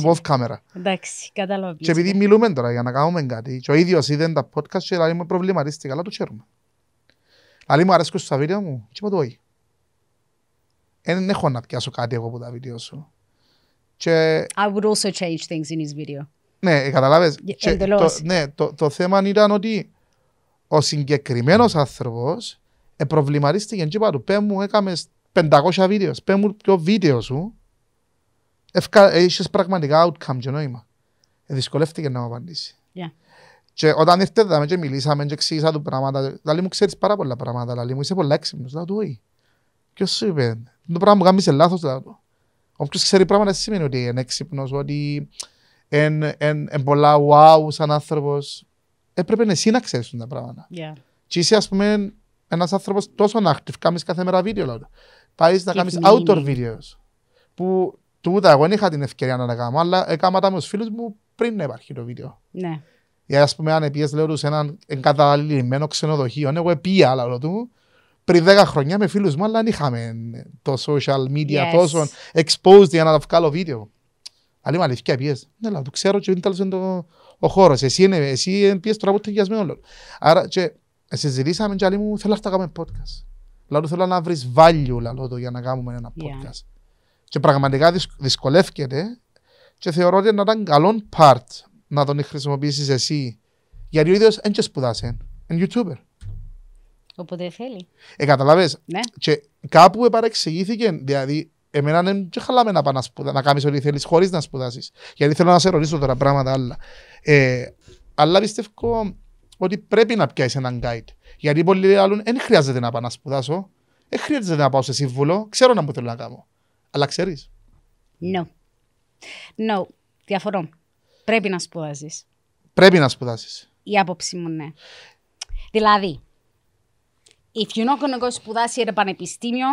πω, off camera. Εντάξει, κατάλαβα. Και επειδή μιλούμε τώρα για να κάνουμε κάτι, και ο ίδιος είδε τα podcast και λέει μου προβληματίστηκα, αλλά το ξέρουμε. Αλλά μου αρέσκουν στα βίντεο μου και είπα το όχι. Ε, δεν έχω να πιάσω κάτι εγώ από τα βίντεο σου. Και... I would also change things in his video. Ναι, καταλάβες. Yeah, ε, το, ναι, το, το θέμα ήταν ότι ο συγκεκριμένος άνθρωπος ε, προβληματίστηκε και είπα του, πέ μου 500 βίντεος. Πες μου ποιο βίντεο σου έχεις πραγματικά outcome και νόημα. Ε, δυσκολεύτηκε να μου απαντήσει. Yeah. Και όταν ήρθε εδώ και μιλήσαμε και εξήγησα του πράγματα, λαλή μου ξέρεις πάρα πολλά πράγματα, λαλή μου είσαι πολλά έξυπνος. Λαλή του όχι. Ποιος σου είπε, το πράγμα που κάνεις λάθος. Λαλή του. Όποιος ξέρει πράγματα σημαίνει ότι είναι έξυπνος, ότι είναι πολλά wow σαν άνθρωπος. Έπρεπε εσύ να ξέρεις τα πράγματα. Yeah. Και είσαι ας πούμε ένας άνθρωπος τόσο active, κάνεις κάθε μέρα βίντεο. Λαλή πάει να κάνει outdoor videos. Που τούτα, εγώ δεν είχα την ευκαιρία να τα κάνω, αλλά έκανα τα με τους φίλους μου πριν να υπάρχει το βίντεο. Ναι. Για ας πούμε, αν πιες λέω σε έναν εγκαταλειμμένο ξενοδοχείο, ναι, εγώ πήγα αλλά όλο του, πριν 10 χρόνια με φίλους μου, αλλά δεν είχαμε το social media yes. τόσο exposed για να βγάλω βίντεο. Αλλά είμαι αλήθεια, πιες. Ναι, αλλά το ξέρω και είναι το, ο χώρος. Εσύ, είναι, εσύ πιες τώρα που λόγο. Άρα και συζητήσαμε και άλλοι μου, θέλω να τα κάνουμε podcast. Λαλό θέλω να βρεις value λαλό το για να κάνουμε ένα podcast. Και πραγματικά δυσκολεύκεται και θεωρώ ότι να ήταν καλό part να τον χρησιμοποιήσεις εσύ. Γιατί ο ίδιος δεν και σπουδάσαι, Είναι YouTuber. Οπότε θέλει. Ε, καταλαβες. Ναι. Και κάπου επαρεξηγήθηκε. Δηλαδή, εμένα δεν και χαλάμε να, να, σπουδα, να κάνεις ό,τι θέλεις χωρίς να σπουδάσεις. Γιατί θέλω να σε ρωτήσω τώρα πράγματα άλλα. Ε, αλλά πιστεύω ότι πρέπει να πιάσεις έναν guide. Γιατί πολλοί άλλοι δεν χρειάζεται να πάω να σπουδάσω, δεν χρειάζεται να πάω σε σύμβουλο, ξέρω να μου θέλω να κάνω. Αλλά ξέρεις. No. No. Διαφορώ. Πρέπει να σπουδάσει. Πρέπει να σπουδάσεις. Η άποψη μου, ναι. Δηλαδή, if you're not going to go σπουδάσει ένα πανεπιστήμιο,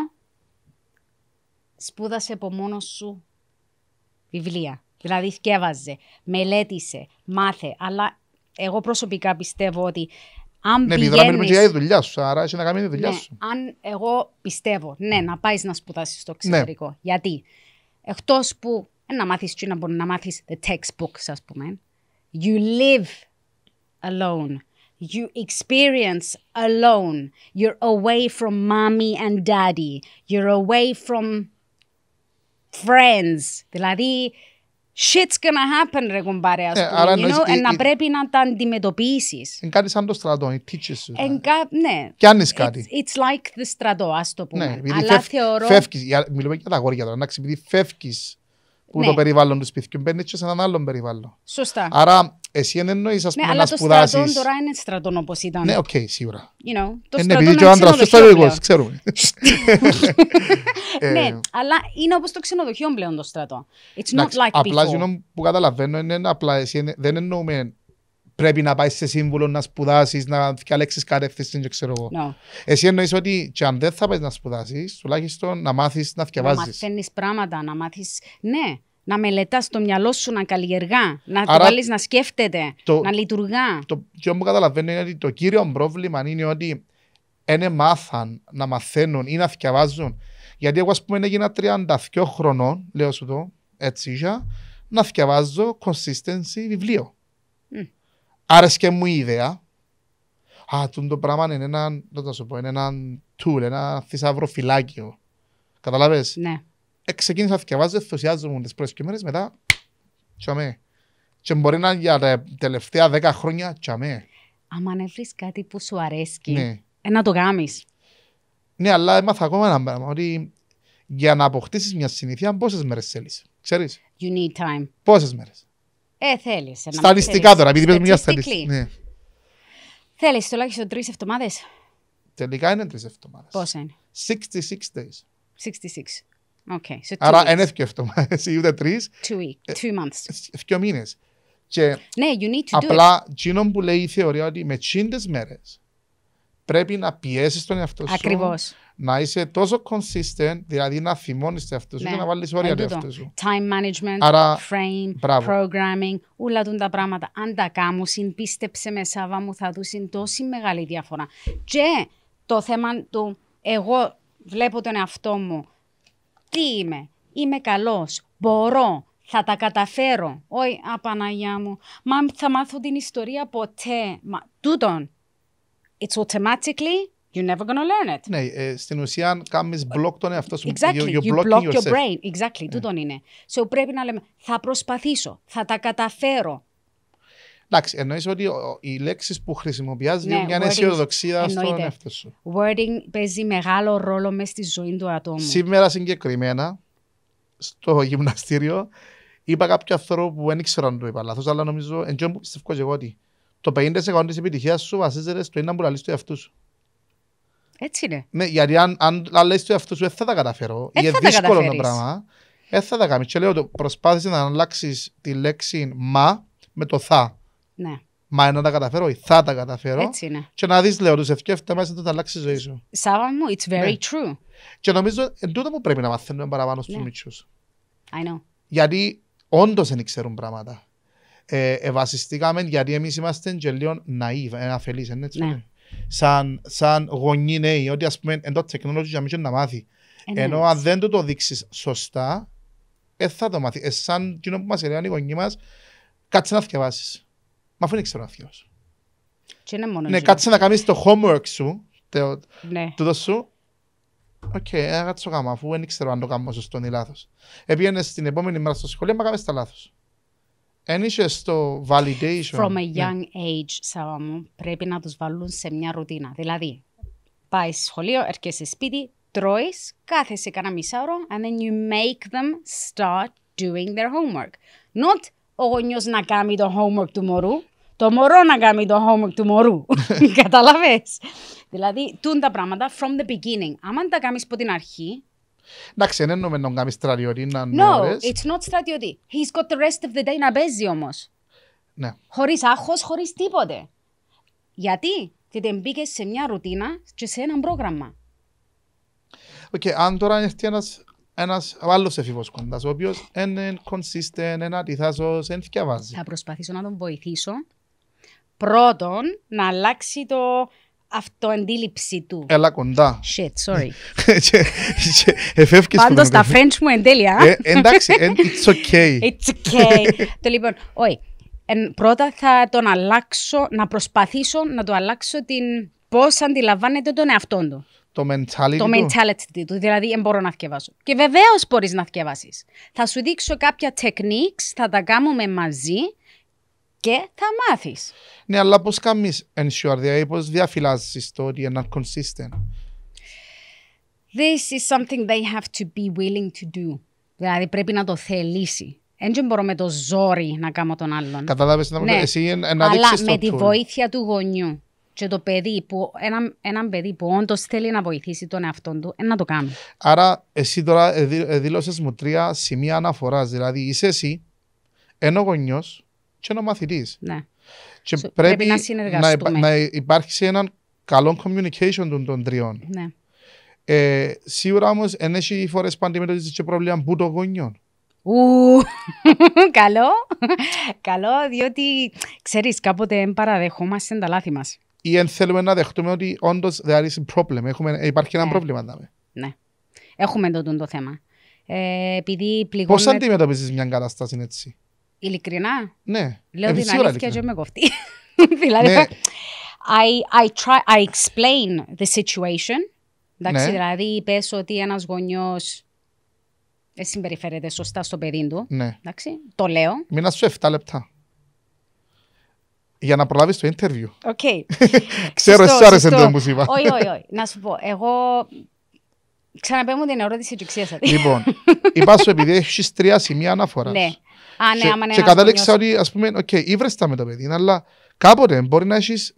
σπούδασε από μόνος σου βιβλία. Δηλαδή, σκέβαζε, μελέτησε, μάθε. Αλλά εγώ προσωπικά πιστεύω ότι αν ναι, πηγαίνεις... Ναι, για τη δουλειά σου, άρα εσύ να κάνεις τη δουλειά ναι, σου. Αν εγώ πιστεύω, ναι, να πάεις να σπουδάσεις στο ναι. εξωτερικό. Ναι. Γιατί, εκτός που ε, να μάθεις τι να μπορείς να μάθεις the ε, textbooks, ας πούμε. You live alone. You experience alone. You're away from mommy and daddy. You're away from friends. Δηλαδή, shit's gonna happen ρε κουμπάρε ας ε, πούμε, you know, ε, να πρέπει να τα αντιμετωπίσεις. Είναι κάτι σαν το στρατό, οι teaches σου. Δηλαδή. Ναι. Κι αν είσαι κάτι. It's like the στρατό, ας το ναι, πούμε. Ναι, Αλλά θεωρώ... Φεύγεις, μιλούμε για τα αγόρια τώρα, να επειδή φεύγεις που ναι. το περιβάλλον του σπιτιού μπαίνει και σε έναν άλλον περιβάλλον. Σωστά. Άρα εσύ δεν εννοείς ας ναι, πούμε, ναι, να σπουδάσεις... Ναι, αλλά το στρατόν τώρα είναι στρατόν όπως ήταν. Ναι, οκ, okay, σίγουρα. You know, το είναι επειδή και ο άντρας του εγώ, ξέρουμε. ναι, ε, αλλά είναι όπως το ξενοδοχείο πλέον το στρατό. It's not like people. Απλά που καταλαβαίνω είναι απλά εσύ δεν εννοούμε πρέπει να πάεις σε σύμβουλο να σπουδάσεις, να διαλέξεις κατεύθυνση, δεν ξέρω εγώ. No. Ναι. Εσύ εννοείς ότι και αν δεν θα πας να σπουδάσεις, τουλάχιστον να μάθεις να διαβάζεις. Να μαθαίνεις πράγματα, να μάθεις. Ναι, να μελετάς το μυαλό σου να καλλιεργά, να Άρα, το βάλεις να σκέφτεται, το, να λειτουργά. Το πιο μου καταλαβαίνω είναι ότι το κύριο πρόβλημα είναι ότι δεν μάθαν να μαθαίνουν ή να διαβάζουν. Γιατί εγώ, ας πούμε, έγινα 32 χρονών, λέω σου το, έτσι είχα, να διαβάζω consistency βιβλίο άρεσκε μου η ιδέα. Α, το πράγμα είναι ένα, να σου πω, είναι ένα tool, ένα θησαυροφυλάκιο. Καταλάβες. Ναι. Ε, ξεκίνησα να διαβάζω, ενθουσιάζομαι τις πρώτες και μέρες, μετά τσαμέ. Και μπορεί να για τα τελευταία δέκα χρόνια τσαμέ. Άμα αν βρεις κάτι που σου αρέσκει, ναι. ε, να το κάνεις. Ναι, αλλά έμαθα ακόμα ένα πράγμα, ότι για να αποκτήσεις μια συνήθεια, πόσες μέρες θέλεις, ξέρεις. You need time. Πόσες μέρες. Ε, θέλεις. Στατιστικά τώρα, επειδή παίζουμε μια στατιστική. Ναι. Θέλεις τουλάχιστον τρεις εβδομάδες. Τελικά είναι τρεις εβδομάδες. Πώ είναι. 66 days. 66. Okay, so Άρα δεν και εβδομάδες ή ούτε τρεις. Two, week, ε, two months. Δύο μήνες. Ναι, you need to απλά, do Απλά, που λέει η θεωρία ότι με τσίντες μέρες πρέπει να πιέσεις τον εαυτό σου. Ακριβώς. Να είσαι τόσο consistent, δηλαδή να θυμώνεις τον εαυτό σου ναι. και να βάλεις όρια τον εαυτό σου. Time management, Άρα, frame, programming, όλα τα πράγματα. Αν τα κάμου, πίστεψε με Σάβα μου, θα δουσε τόση μεγάλη διαφορά. Και το θέμα του, εγώ βλέπω τον εαυτό μου. Τι είμαι, είμαι καλός, μπορώ, θα τα καταφέρω. Όχι, απαναγιά μου, μα θα μάθω την ιστορία ποτέ. Μα, τούτον it's automatically You're never going to learn it. Ναι, ε, στην ουσία κάνεις block τον εαυτό σου. Exactly. You, you, you block your brain. Exactly, yeah. Ναι. τούτον είναι. So πρέπει να λέμε, θα προσπαθήσω, θα τα καταφέρω. Εντάξει, εννοείς ότι οι λέξεις που χρησιμοποιάς είναι μια αισιοδοξία στον εαυτό σου. Wording παίζει μεγάλο ρόλο μέσα στη ζωή του ατόμου. Σήμερα συγκεκριμένα, στο γυμναστήριο, είπα κάποιο άνθρωπο που δεν ήξερα αν το είπα λάθος, αλλά νομίζω, εντός πιστεύω και εγώ ότι το 50% τη επιτυχίας σου βασίζεται στο ένα που λαλείς του εαυτού σου. Έτσι είναι. Ναι, γιατί αν, αν λαλείς του εαυτού σου, δεν θα τα καταφέρω. Ε, είναι δύσκολο το πράγμα. Δεν θα τα κάνεις. Και λέω, ότι προσπάθησε να αλλάξεις τη λέξη μα με το θα. Ναι. Μα είναι να τα καταφέρω ή θα τα καταφέρω. Έτσι είναι. Και να δεις, λέω, τους ευκαιρίε μέσα να τα αλλάξει η ζωή σου. Σάβα μου, it's very ναι. true. Και νομίζω εν τούτο που πρέπει να μαθαίνουμε παραπάνω στους ναι. μίτσους. Γιατί όντως δεν ξέρουν πράγματα ε, ευασιστήκαμε γιατί εμείς είμαστε και λίγο ναΐβ, ένα αφελή, έτσι. Ναι. Σαν, σαν γονεί νέοι, ότι ας πούμε εντό τεχνολογία για μην να μάθει. Ε, ναι, Ενώ αν δεν του το δείξεις σωστά, ε, θα το μάθει. Ε, σαν κοινό που μας έλεγαν οι γονεί μας, κάτσε να διαβάσει. Μα αφού δεν ξέρω να διαβάσει. Ναι, κάτσε να κάνεις το homework σου, το, ναι. το σου, Οκ, okay, έκατσα το γάμα, αφού δεν ξέρω αν το κάνω σωστό ή λάθος. Έπιανε ε, στην επόμενη μέρα στο σχολείο, μα κάμες τα λάθος. Εν το στο validation. From a ναι. young age, σαν μου, πρέπει να τους βάλουν σε μια ρουτίνα. Δηλαδή, πάει σχολείο, έρχεσαι σπίτι, τρώεις, κάθεσαι κανένα μισάωρο, and then you make them start doing their homework. Not ο γονιός να κάνει το homework του μωρού, το μωρό να κάνει το homework του μωρού. Καταλαβες. δηλαδή, τούν τα πράγματα from the beginning. Αν τα κάνεις από την αρχή, Εντάξει, δεν να κάνεις στρατιωτή να No, it's not στρατιωτή. He's got the rest of the day να παίζει όμως. Ναι. Χωρίς άγχος, χωρίς τίποτε. Γιατί? Γιατί μπήκες σε μια ρουτίνα και σε ένα πρόγραμμα. Οκ, okay, αν τώρα έρθει ένας ένας άλλος εφηβός κοντάς, ο οποίος είναι consistent, είναι αντιθάσος, δεν Θα προσπαθήσω να τον βοηθήσω πρώτον να αλλάξει το αυτοαντίληψη του. Έλα κοντά. Shit, sorry. Πάντως τα French μου ε, εν τέλεια. Εντάξει, it's okay. It's okay. Το λοιπόν, όχι. Πρώτα θα τον αλλάξω, να προσπαθήσω να το αλλάξω την πώς αντιλαμβάνεται τον εαυτό του. Το mentality, το mentality του. δηλαδή δεν μπορώ να θκευάσω. Και βεβαίως μπορείς να θυκευάσει. Θα σου δείξω κάποια techniques, θα τα κάνουμε μαζί και θα μάθεις. Ναι, αλλά πώς κάνεις ensure, δηλαδή πώς διαφυλάσσει ιστορία να είναι consistent. This is something they have to be willing to do. Δηλαδή πρέπει να το θελήσει. Δεν μπορώ με το ζόρι να κάνω τον άλλον. Κατάλαβες να ναι. εσύ ένα Αλλά το με τη βοήθεια του γονιού και το παιδί που, ένα, έναν παιδί που όντως θέλει να βοηθήσει τον εαυτό του, να το κάνει. Άρα, εσύ τώρα δήλωσε μου τρία σημεία αναφοράς. Δηλαδή, είσαι εσύ, ένα γονιός, και ο μαθητή. Ναι. Και so, πρέπει, να συνεργαστούμε. Να, να υπάρξει έναν καλό communication των, των τριών. Ναι. Ε, σίγουρα όμως δεν έχει φορές που αντιμετωπίζεις και πρόβλημα που το γονιό. καλό, καλό, διότι ξέρεις κάποτε παραδεχόμαστε τα λάθη μας. Ή εν θέλουμε να δεχτούμε ότι όντως there is a υπάρχει ένα ναι. πρόβλημα. Δάμε. Ναι, έχουμε το, το θέμα. Ε, επειδή Πώς αντιμετωπίζεις μια κατάσταση έτσι. Ειλικρινά. Ναι. Λέω ε, την αλήθεια και με κοφτή. Δηλαδή, ναι. I, I, try, I explain the situation. Εντάξει, ναι. δηλαδή πες ότι ένας γονιός ε, συμπεριφέρεται σωστά στο παιδί του. Ναι. Εντάξει, το λέω. Μείνα σου 7 λεπτά. Για να προλάβεις το interview. Οκ. Ξέρω, εσύ άρεσε το που Όχι, όχι, όχι. Να σου πω, εγώ. Ξαναπέμπω την ερώτηση του εξή. Λοιπόν, είπα σου επειδή έχεις τρία σημεία αναφοράς. Ναι ναι, και, και κατάληξα ότι ας πούμε, οκ, okay, με το παιδί, αλλά κάποτε μπορεί να έχεις,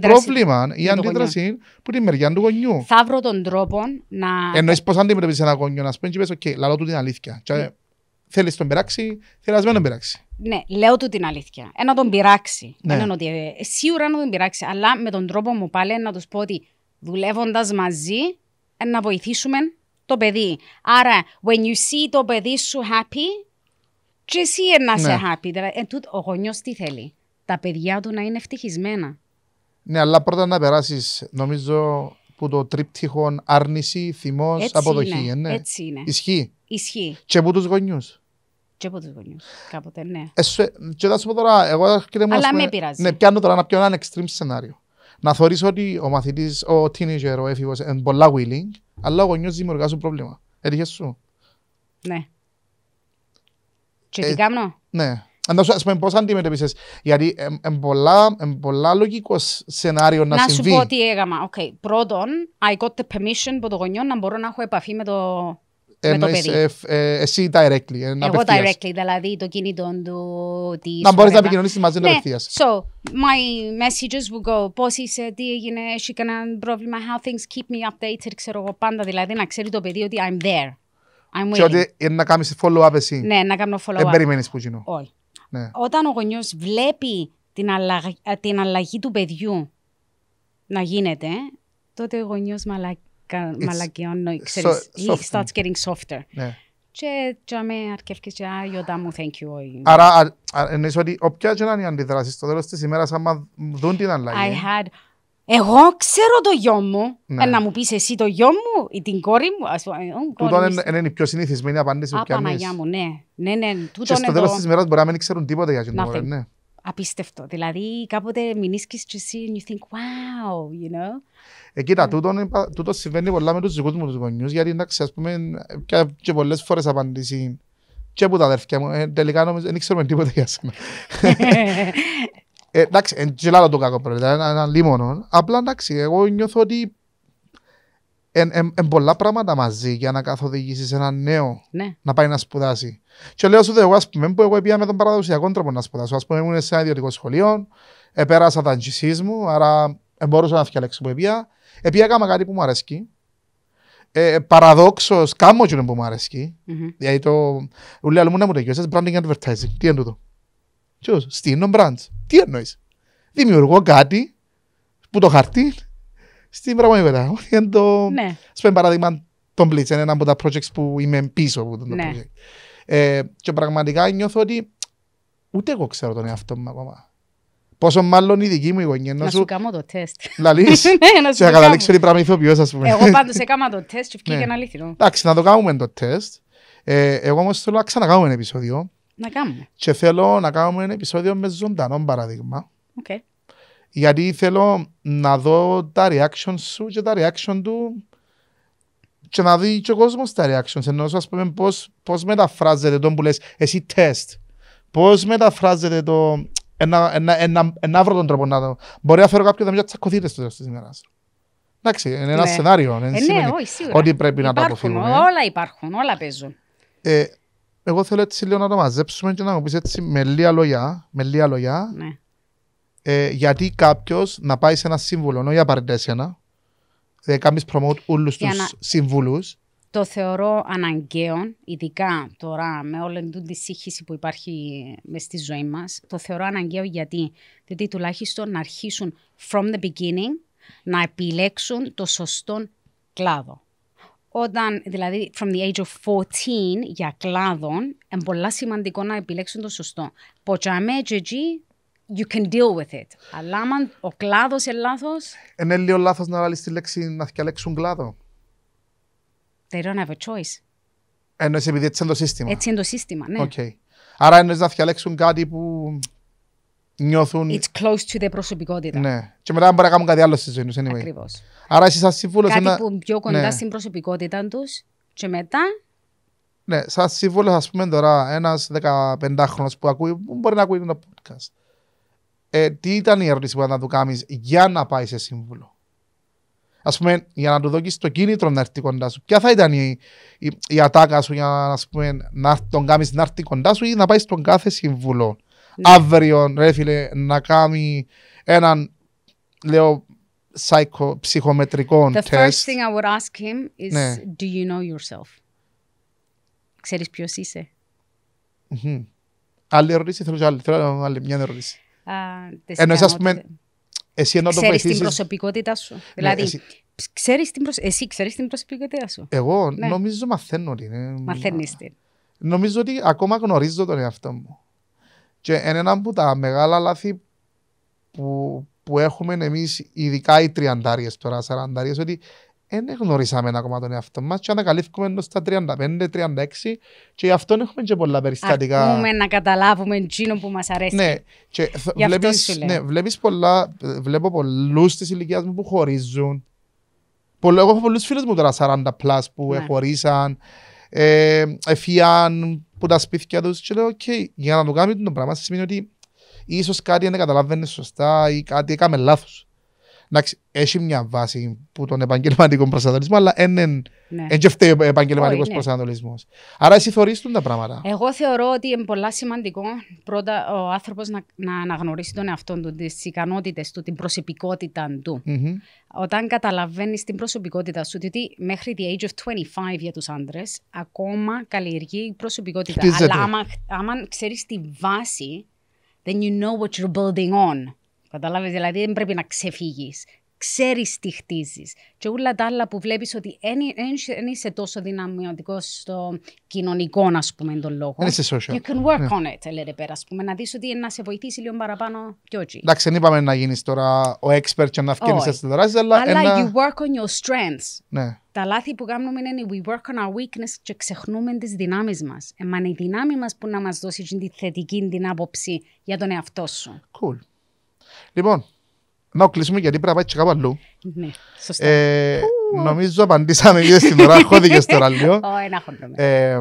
πρόβλημα ή αντίδραση που τη μεριά του γονιού. Θα βρω τον τρόπο να... Εννοείς πως αντιμετωπίζεις ένα γονιό, να πούμε και πες, οκ, okay, του την αλήθεια. Ναι. Θέλεις τον πειράξει, θέλεις να τον πειράξει. Ναι, λέω του την αλήθεια. Ένα ε, τον πειράξει. Ναι. Ένα ότι ε, σίγουρα να τον πειράξει. Αλλά με τον τρόπο μου πάλι να τους πω ότι δουλεύοντας μαζί ε, να βοηθήσουμε το παιδί. Άρα, when you see το παιδί σου happy, και εσύ ε, να είσαι happy. Δηλαδή, ο γονιός τι θέλει. Τα παιδιά του να είναι ευτυχισμένα. Ναι, αλλά πρώτα να περάσεις, νομίζω, που το τρίπτυχο άρνηση, θυμός, αποδοχή. Είναι. Ναι. Έτσι είναι. Ισχύει. Ισχύει. Και από τους γονιούς. Και από τους γονιούς. Κάποτε, ναι. Εσύ, και θα σου πω τώρα, εγώ κύριε Αλλά πούμε, με πειράζει. Ναι, πιάνω τώρα να πιω ένα extreme σενάριο. Να θεωρεί ότι ο μαθητής, ο teenager, ο έφηβος, είναι πολλά willing, αλλά ο γονιός δημιουργά πρόβλημα. Έτυχες σου. Ναι. Και τι ε, Ναι. Αν σου πούμε πώς αντιμετωπίσες, γιατί είναι πολλά, λογικό σενάριο να, να συμβεί. Να σου πω τι έγαμα. Okay. Πρώτον, I got the permission από το γονιό να μπορώ να έχω επαφή με το, ε, με το παιδί. Ε, ε, εσύ directly, ε, Εγώ απευθείας. directly, δηλαδή το κινητό του, Τι Να μπορείς να επικοινωνήσεις μαζί του ναι. So, my messages would go, πώς είσαι, τι έγινε, έχει κανένα πρόβλημα, how things keep me updated, ξέρω εγώ πάντα, δηλαδή να ξέρει το παιδί ότι I'm there. I'm και ότι να κάνεις follow-up εσύ. Ναι, να κάνω follow-up. Δεν περιμένεις που γίνω. Όχι. Ναι. Όταν ο γονιός βλέπει την, αλλαγ... την αλλαγή του παιδιού να γίνεται, τότε ο γονιός μαλακα... μαλακιώνει, ξέρεις, so, he starts getting softer. Ναι. Και τσάμε αρκεύκες και άγιοντα μου, thank you. Άρα εννοείς ότι όποια και να είναι οι αντιδράσεις, στο τέλος της ημέρας άμα δουν την αλλαγή. I had εγώ ξέρω το γιο μου. Ναι. να μου πεις εσύ το γιο μου ή την κόρη μου. Ας, ε, τούτον είναι η πιο συνηθισμένη απάντηση που πιάνεις. Απαναγιά μου, ναι. ναι, ναι και στο τέλος της μέρα μπορεί να μην ξέρουν τίποτα για την ώρα. Ναι. Απίστευτο. Δηλαδή κάποτε μηνίσκεις και εσύ and you think wow, you know. Ε, κοίτα, ναι. τούτος, συμβαίνει πολλά με τους δικούς μου τους γονιούς γιατί εντάξει, ας πούμε, και πολλές φορές απαντήσει και από τα αδέρφια μου, ε, τελικά νομίζω δεν ξέρουμε τίποτα για σένα. Ε, εντάξει, εν τσιλάλα το κακό πρόεδρε, δηλαδή, ένα λίμωνο. Απλά εντάξει, εγώ νιώθω ότι εν, πολλά πράγματα μαζί για να καθοδηγήσεις ένα νέο ναι. να πάει να σπουδάσει. Και λέω σου δε, εγώ ας πούμε, που εγώ πήγα με τον παραδοσιακό τρόπο να σπουδάσω. Ας πούμε, ήμουν σε ένα ιδιωτικό σχολείο, επέρασα τα αγγισής μου, άρα μπορούσα να φτιάξω που ε, πήγα. Επήγα κάτι που μου αρέσκει. Ε, Παραδόξως, κάμω που μου Mm-hmm. Δηλαδή το. Ουλέα, μου να μου το branding advertising. Τι είναι τούτο. Στείνω μπραντ. Τι εννοείς. Δημιουργώ κάτι που το χαρτί στην πραγματικότητα. Είναι το... Ναι. Ας πούμε παράδειγμα τον Blitz, είναι ένα από τα projects που είμαι πίσω από τον ναι. project. Ε, και πραγματικά νιώθω ότι ούτε εγώ ξέρω τον εαυτό μου ακόμα. Πόσο μάλλον η δική μου η γονιά. Να σου κάνω το τεστ. Λαλείς, ναι, και να καταλήξω ότι πράγμα ηθοποιός ας πούμε. Εγώ πάντως έκανα το τεστ και βγήκε ναι. ένα αλήθινο. Εντάξει, να το κάνουμε το τεστ. Ε, εγώ όμως θέλω να ξανακάνουμε ένα επεισόδιο. Να κάνουμε. Και θέλω να κάνουμε ένα επεισόδιο με ζωντανό παράδειγμα. Okay. Γιατί θέλω να δω τα reaction σου και τα reaction του και να δει και ο κόσμος τα reactions. Ενώ ας πούμε πώς μεταφράζεται το που λες εσύ τεστ. Πώς μεταφράζεται το. Ένα, ένα, ένα, ένα αύριο τον τρόπο να το. Μπορεί να φέρω κάποιο να μην τσακωθείτε στο τέλος της ημέρας. Εντάξει, είναι ένα ναι. σενάριο. Ε, ναι, Ότι πρέπει υπάρχουν, να το αποφύγουμε. Όλα υπάρχουν, όλα παίζουν. Ε, εγώ θέλω έτσι λίγο να το μαζέψουμε και να μου πεις έτσι με λίγα λόγια, με λίγα λόγια ναι. ε, γιατί κάποιος να πάει σε ένα σύμβουλο, ενώ ε, για παρεντέσιανα, ε, κάνεις promote όλους τους να... συμβούλου. Το θεωρώ αναγκαίο, ειδικά τώρα με όλη την σύγχυση που υπάρχει μες στη ζωή μας. Το θεωρώ αναγκαίο γιατί, γιατί τουλάχιστον να αρχίσουν from the beginning να επιλέξουν το σωστό κλάδο. Όταν, δηλαδή, from the age of 14 για κλάδων, είναι πολύ σημαντικό να επιλέξουν το σωστό. Ποτσάμε τζετζί, you can deal with it. Αλλά αν ο κλάδος είναι λάθος... Είναι λίγο λάθος να βάλεις τη λέξη να διαλέξουν κλάδο. They don't have a choice. Εννοείς επειδή έτσι είναι το σύστημα. Έτσι είναι το σύστημα, ναι. Okay. Άρα εννοείς να διαλέξουν κάτι που νιώθουν... It's close to the προσωπικότητα. Ναι. Και μετά μπορεί να κάνουν κάτι άλλο στη ζωή τους. Anyway. Άρα εσύ σαν σύμβολο. Κάτι ένα... που πιο κοντά ναι. στην προσωπικότητα τους και μετά. Ναι, σαν σύμβουλος ας πούμε τώρα, ένας 15χρονο που ακούει, μπορεί να ακούει το podcast. Ε, τι ήταν η ερώτηση που ήταν να του κάνεις για να πάει σε σύμβουλο. Ας πούμε, για να του δώσει το κίνητρο να έρθει κοντά σου. Ποια θα ήταν η, η, η ατάκα σου για ας πούμε, να τον κάνεις να έρθει κοντά σου ή να πάει στον κάθε σύμβουλο. Ναι. Αύριο, ρε φίλε, να κάνει έναν λέω psycho, ψυχομετρικών The test. first thing I would ask him is, ναι. do you know yourself? Ξέρεις ποιος είσαι? Mm-hmm. Άλλη ερώτηση, θέλω και άλλη, θέλω άλλη μια ερώτηση. Uh, Εννοείς ας πούμε, εσύ ενώ το βοηθήσεις... Ξέρεις την προσωπικότητά σου. Ναι, δηλαδή, εσύ... Ξέρεις την προσ... εσύ ξέρεις την προσωπικότητά σου. Εγώ ναι. νομίζω μαθαίνω την. Μαθαίνεις την. Νομίζω ότι ακόμα γνωρίζω τον εαυτό μου. Και είναι ένα από τα μεγάλα λάθη που που έχουμε εμείς, ειδικά οι τριαντάριες τώρα, σαραντάριες, ότι δεν γνωρίσαμε ακόμα τον εαυτό μας. Και ανακαλύφθηκαμε ενώ στα 35-36, και γι' αυτό έχουμε και πολλά περιστατικά. Αρκούμε να καταλάβουμε εκείνο που μας αρέσει. Ναι, και ναι, πολλά, βλέπω πολλούς της ηλικίας μου που χωρίζουν. Πολλοί, εγώ έχω πολλούς φίλους μου τώρα 40 πλάσ που ναι. χωρίσαν, ε, εφιάν που τα σπίτια τους. Και λέω, OK, για να το κάνουμε το πράγμα, σημαίνει ότι ίσως κάτι δεν καταλαβαίνεις σωστά ή κάτι έκαμε λάθος. Εντάξει, έχει μια βάση που τον επαγγελματικό προσανατολισμό, αλλά δεν είναι φταίει ο επαγγελματικός ναι. προσανατολισμός. Άρα, εσύ θεωρήσουν τα πράγματα. Εγώ θεωρώ ότι είναι πολύ σημαντικό πρώτα ο άνθρωπος να, να αναγνωρίσει τον εαυτό του, τις ικανότητες του, την προσωπικότητα του. Όταν καταλαβαίνεις την προσωπικότητα σου, διότι μέχρι the age of 25 για τους άντρες, ακόμα καλλιεργεί η προσωπικότητα. Αλλά άμα, άμα ξέρεις τη βάση then you know what you're building on. Καταλάβες, δηλαδή δεν πρέπει να ξεφύγεις. ξέρεις τι χτίζεις. Και όλα τα άλλα που βλέπεις ότι δεν είσαι τόσο δυναμιωτικός στο κοινωνικό, ας πούμε, τον λόγο. You can work ναι. on it, λέτε πέρα, ας πούμε, να δεις ότι να σε βοηθήσει λίγο παραπάνω πιο έτσι. Εντάξει, δεν είπαμε να γίνεις τώρα ο expert και να αυκένεις oh, αλλά... Αλλά you work on your strengths. Ναι. Τα λάθη που κάνουμε είναι we work on our weakness και ξεχνούμε τις δυνάμεις μας. Είναι η δυνάμη μας που να μας δώσει την θετική την άποψη για τον εαυτό σου. Cool. Λοιπόν, να κλείσουμε γιατί πρέπει να πάει και κάπου αλλού. Ναι, σωστά. Ε, νομίζω απαντήσαμε και στην ώρα, χώδηκες τώρα στο ραλίο. Ε,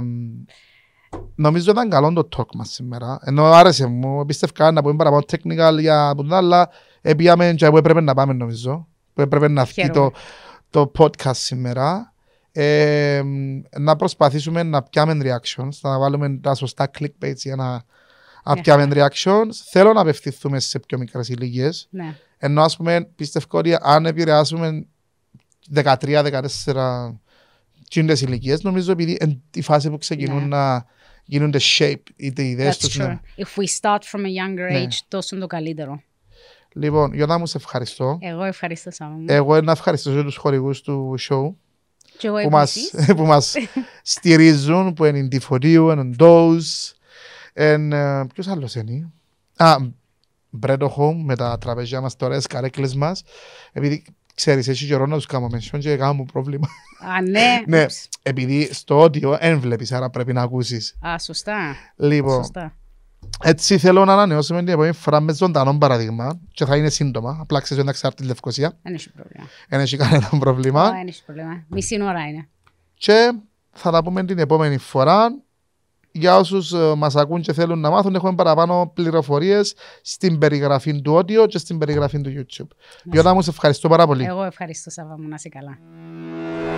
νομίζω ήταν καλό το talk μας σήμερα. Ενώ άρεσε μου, πίστευκα να πούμε παραπάνω technical για τον άλλα. Επίαμε και που έπρεπε να πάμε νομίζω. Που έπρεπε να βγει το, το podcast σήμερα. Ε, να προσπαθήσουμε να πιάμε reactions, να βάλουμε τα σωστά clickbaits για να, να ναι. πιάμε reactions. Θέλω να απευθυνθούμε σε πιο μικρές ηλικίες. Ναι ενώ ας πούμε πιστεύω ότι αν επηρεάσουμε 13-14 κοινές ηλικίες, νομίζω επειδή είναι η φάση που ξεκινούν ναι. να γίνονται shape ή οι ιδέες τους. Αν ξεκινήσουμε από start from a younger ναι. age, ναι. τόσο το καλύτερο. Λοιπόν, Ιωδά μου, σε ευχαριστώ. Εγώ ευχαριστώ, Σάμα Εγώ να ευχαριστήσω τους χορηγούς του show. Και εγώ που, μας, που μας στηρίζουν, που είναι Ντιφορίου, είναι Ντόζ, και ε, ποιος άλλος είναι. Α, Μπρέτο Χομ, με τα τραπεζιά μας τώρα, τις καρέκλες μας, επειδή ξέρεις, έχει καιρό να τους κάνω mention και κάνω μου πρόβλημα. Α, ναι. ναι, επειδή στο όντιο δεν βλέπεις, άρα πρέπει να ακούσεις. Α, σωστά. Λοιπόν, σωστά. έτσι θέλω να ανανεώσουμε την επόμενη φορά με ζωντανό παραδείγμα και θα είναι σύντομα, απλά ξέρεις ότι θα τη Λευκοσία. Δεν έχει πρόβλημα. Δεν έχει κανένα πρόβλημα. Δεν έχει πρόβλημα. Μισή ώρα είναι. Και θα τα πούμε την επόμενη φορά για όσους ε, μας ακούν και θέλουν να μάθουν, έχουμε παραπάνω πληροφορίες στην περιγραφή του audio και στην περιγραφή του YouTube. Γιώτα μου, σε ευχαριστώ πάρα πολύ. Εγώ ευχαριστώ, Σάβα να είσαι καλά.